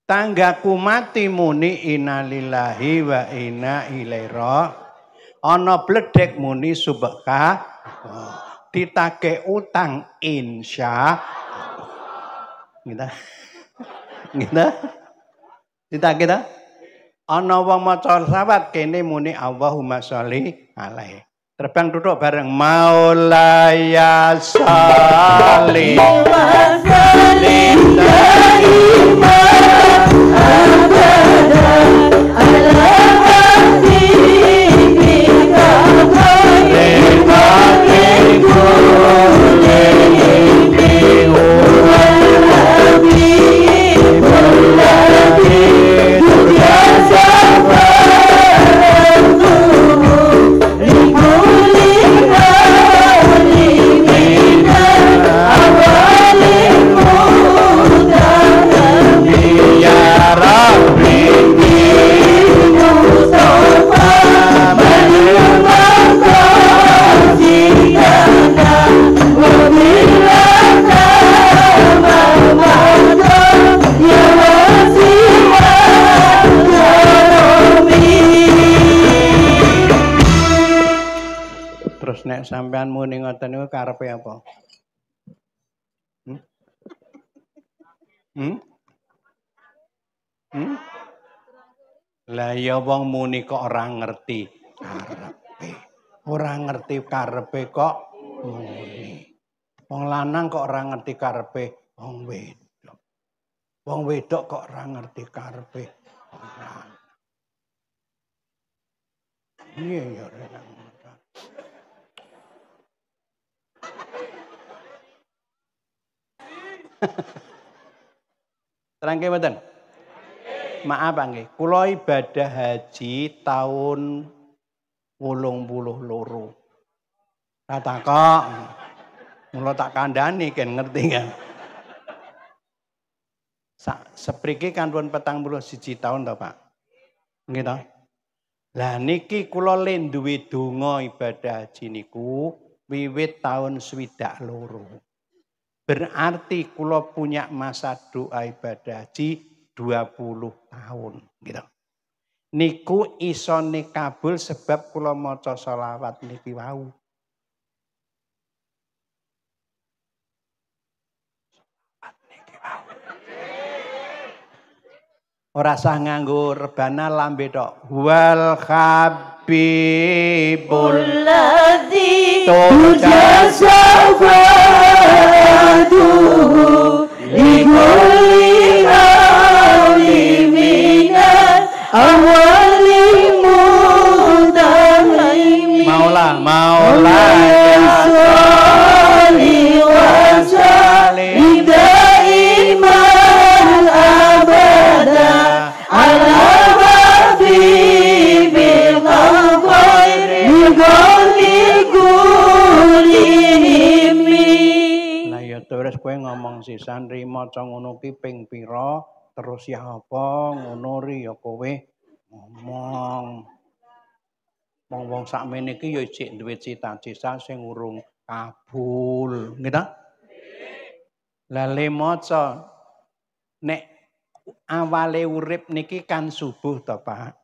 Tanggaku mati muni innalillahi wa inna ilaihi Ana bledek muni subha. Ditake utang insya. Gitu. Gitu. Ditakita? Ana wong maca selawat kene muni Allahumma sholli alaihi. Terbang duduk bareng Maulaya sholli Thank you. nek sampean muni ngoten niku karepe apa? Hmm? Hmm? hmm? Lah ya wong muni kok ora ngerti karepe. Ora ngerti karepe kok muni. Wong lanang kok ora ngerti karepe wong wedok. Wong wedok kok ora ngerti karepe wong Iya ya lanang. Terangke mboten? Maaf nggih, kula ibadah haji tahun buluh Kata kok. Mula tak kandani, kan ngerti kan. Sa, sepriki petang puluh siji tahun toh Pak. Nggih toh? Lah niki kula duit dungoi donga ibadah haji niku wiwit tahun swidak loro. Berarti kulo punya masa doa ibadah haji 20 tahun gitu. Niku iso kabul sebab kulo maca selawat niki wau. Ora sah nganggo rebana lambe tok. Wal habibul ladzi Tuja sabaduhu Liguli awli minat awali mutahimi Maula, ngomong si sandri maca ngono ki ping pira terus ya apa ngono ri ya kowe ngomong wong-wong sakmene iki ya isih duwe cita-cita sing urung kabul nggih Lah le maca nek awale urip niki kan subuh to Pak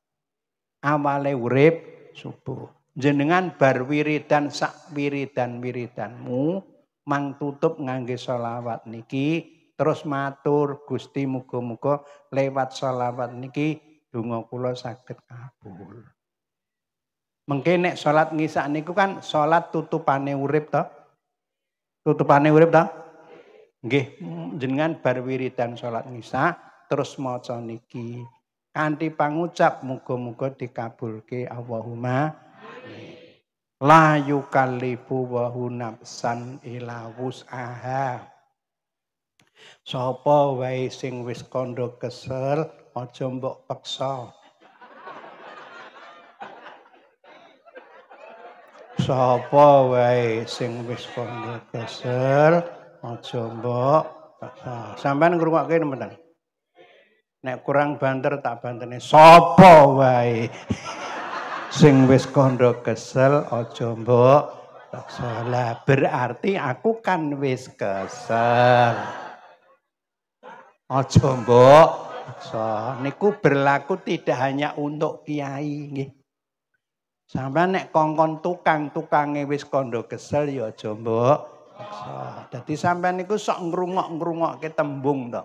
awale urip subuh jenengan bar wiridan sak wiridan wiridanmu mang tutup ngangge salawat niki terus matur Gusti muga-muga lewat salawat niki donga kula saged kabul. Mengke nek salat ngisak niku kan salat tutupane urip to? Tutupane urip to? Nggih, jenengan bar wiridan salat ngisa terus maca niki. Kanthi pangucap muga-muga dikabulke Allahumma La yukallifu wa nafsan ila wus'aha. Sapa wae sing wis kandha kesel aja mbok peksa. Sapa wae sing wis kandha kesel aja mbok peksa. Sampeyan ngrungokke teman-teman. Nek kurang banter tak bantene sapa wae. Sing wis kondo kesel ojo mbok salah Berarti aku kan wis kesel. ojo mbok taksa. Niku berlaku tidak hanya untuk kiai nggih. Sama nek kongkon tukang, tukange wis kondo kesel ya ojo mbok jadi Dadi sampeyan niku sok ngrungok ke tembung to.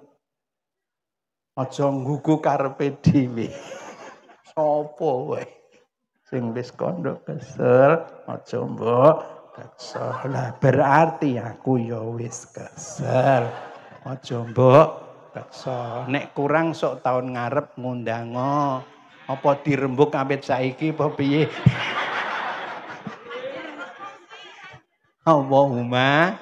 Aja nggugu karepe dhewe. Sopo wae sing wis kesel aja mbok kesel lah berarti aku ya wis kesel aja mbok kesel nek kurang sok tahun ngarep ngundang apa dirembuk awet saiki apa piye Allahumma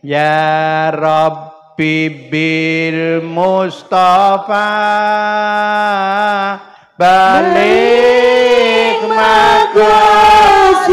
ya Rabbi bil Mustafa balik مقاصدنا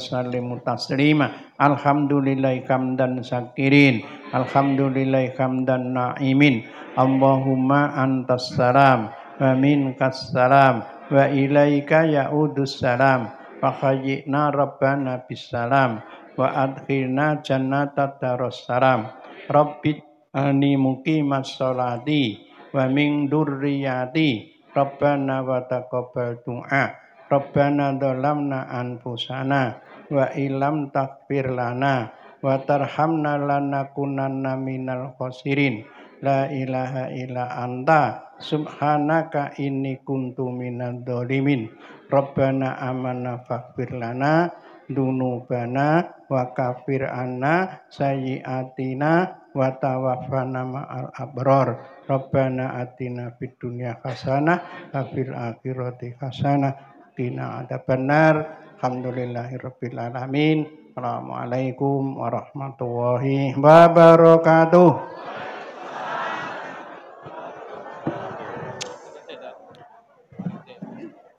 wasallim taslima alhamdulillahi hamdan sakirin alhamdulillahi hamdan naimin Allahumma antas salam wa minkas salam wa ilaika yaudus salam wa khayyina rabbana bisalam wa adkhilna jannata salam rabbit ani muqimas salati wa min durriyati rabbana wa taqabbal du'a rabbana dhalamna anfusana wa ilam takfir lana wa tarhamna lanakunanna minal khosirin la ilaha illa anta subhanaka inni kuntu minad dolimin rabbana amanna fakfir lana dunubana wa kafir anna sayyiatina wa tawaffana ma'al abror rabbana atina fid dunya hasanah wa fil akhirati hasanah qina adzabannar Alhamdulillahirrabbilalamin. Assalamualaikum warahmatullahi wabarakatuh.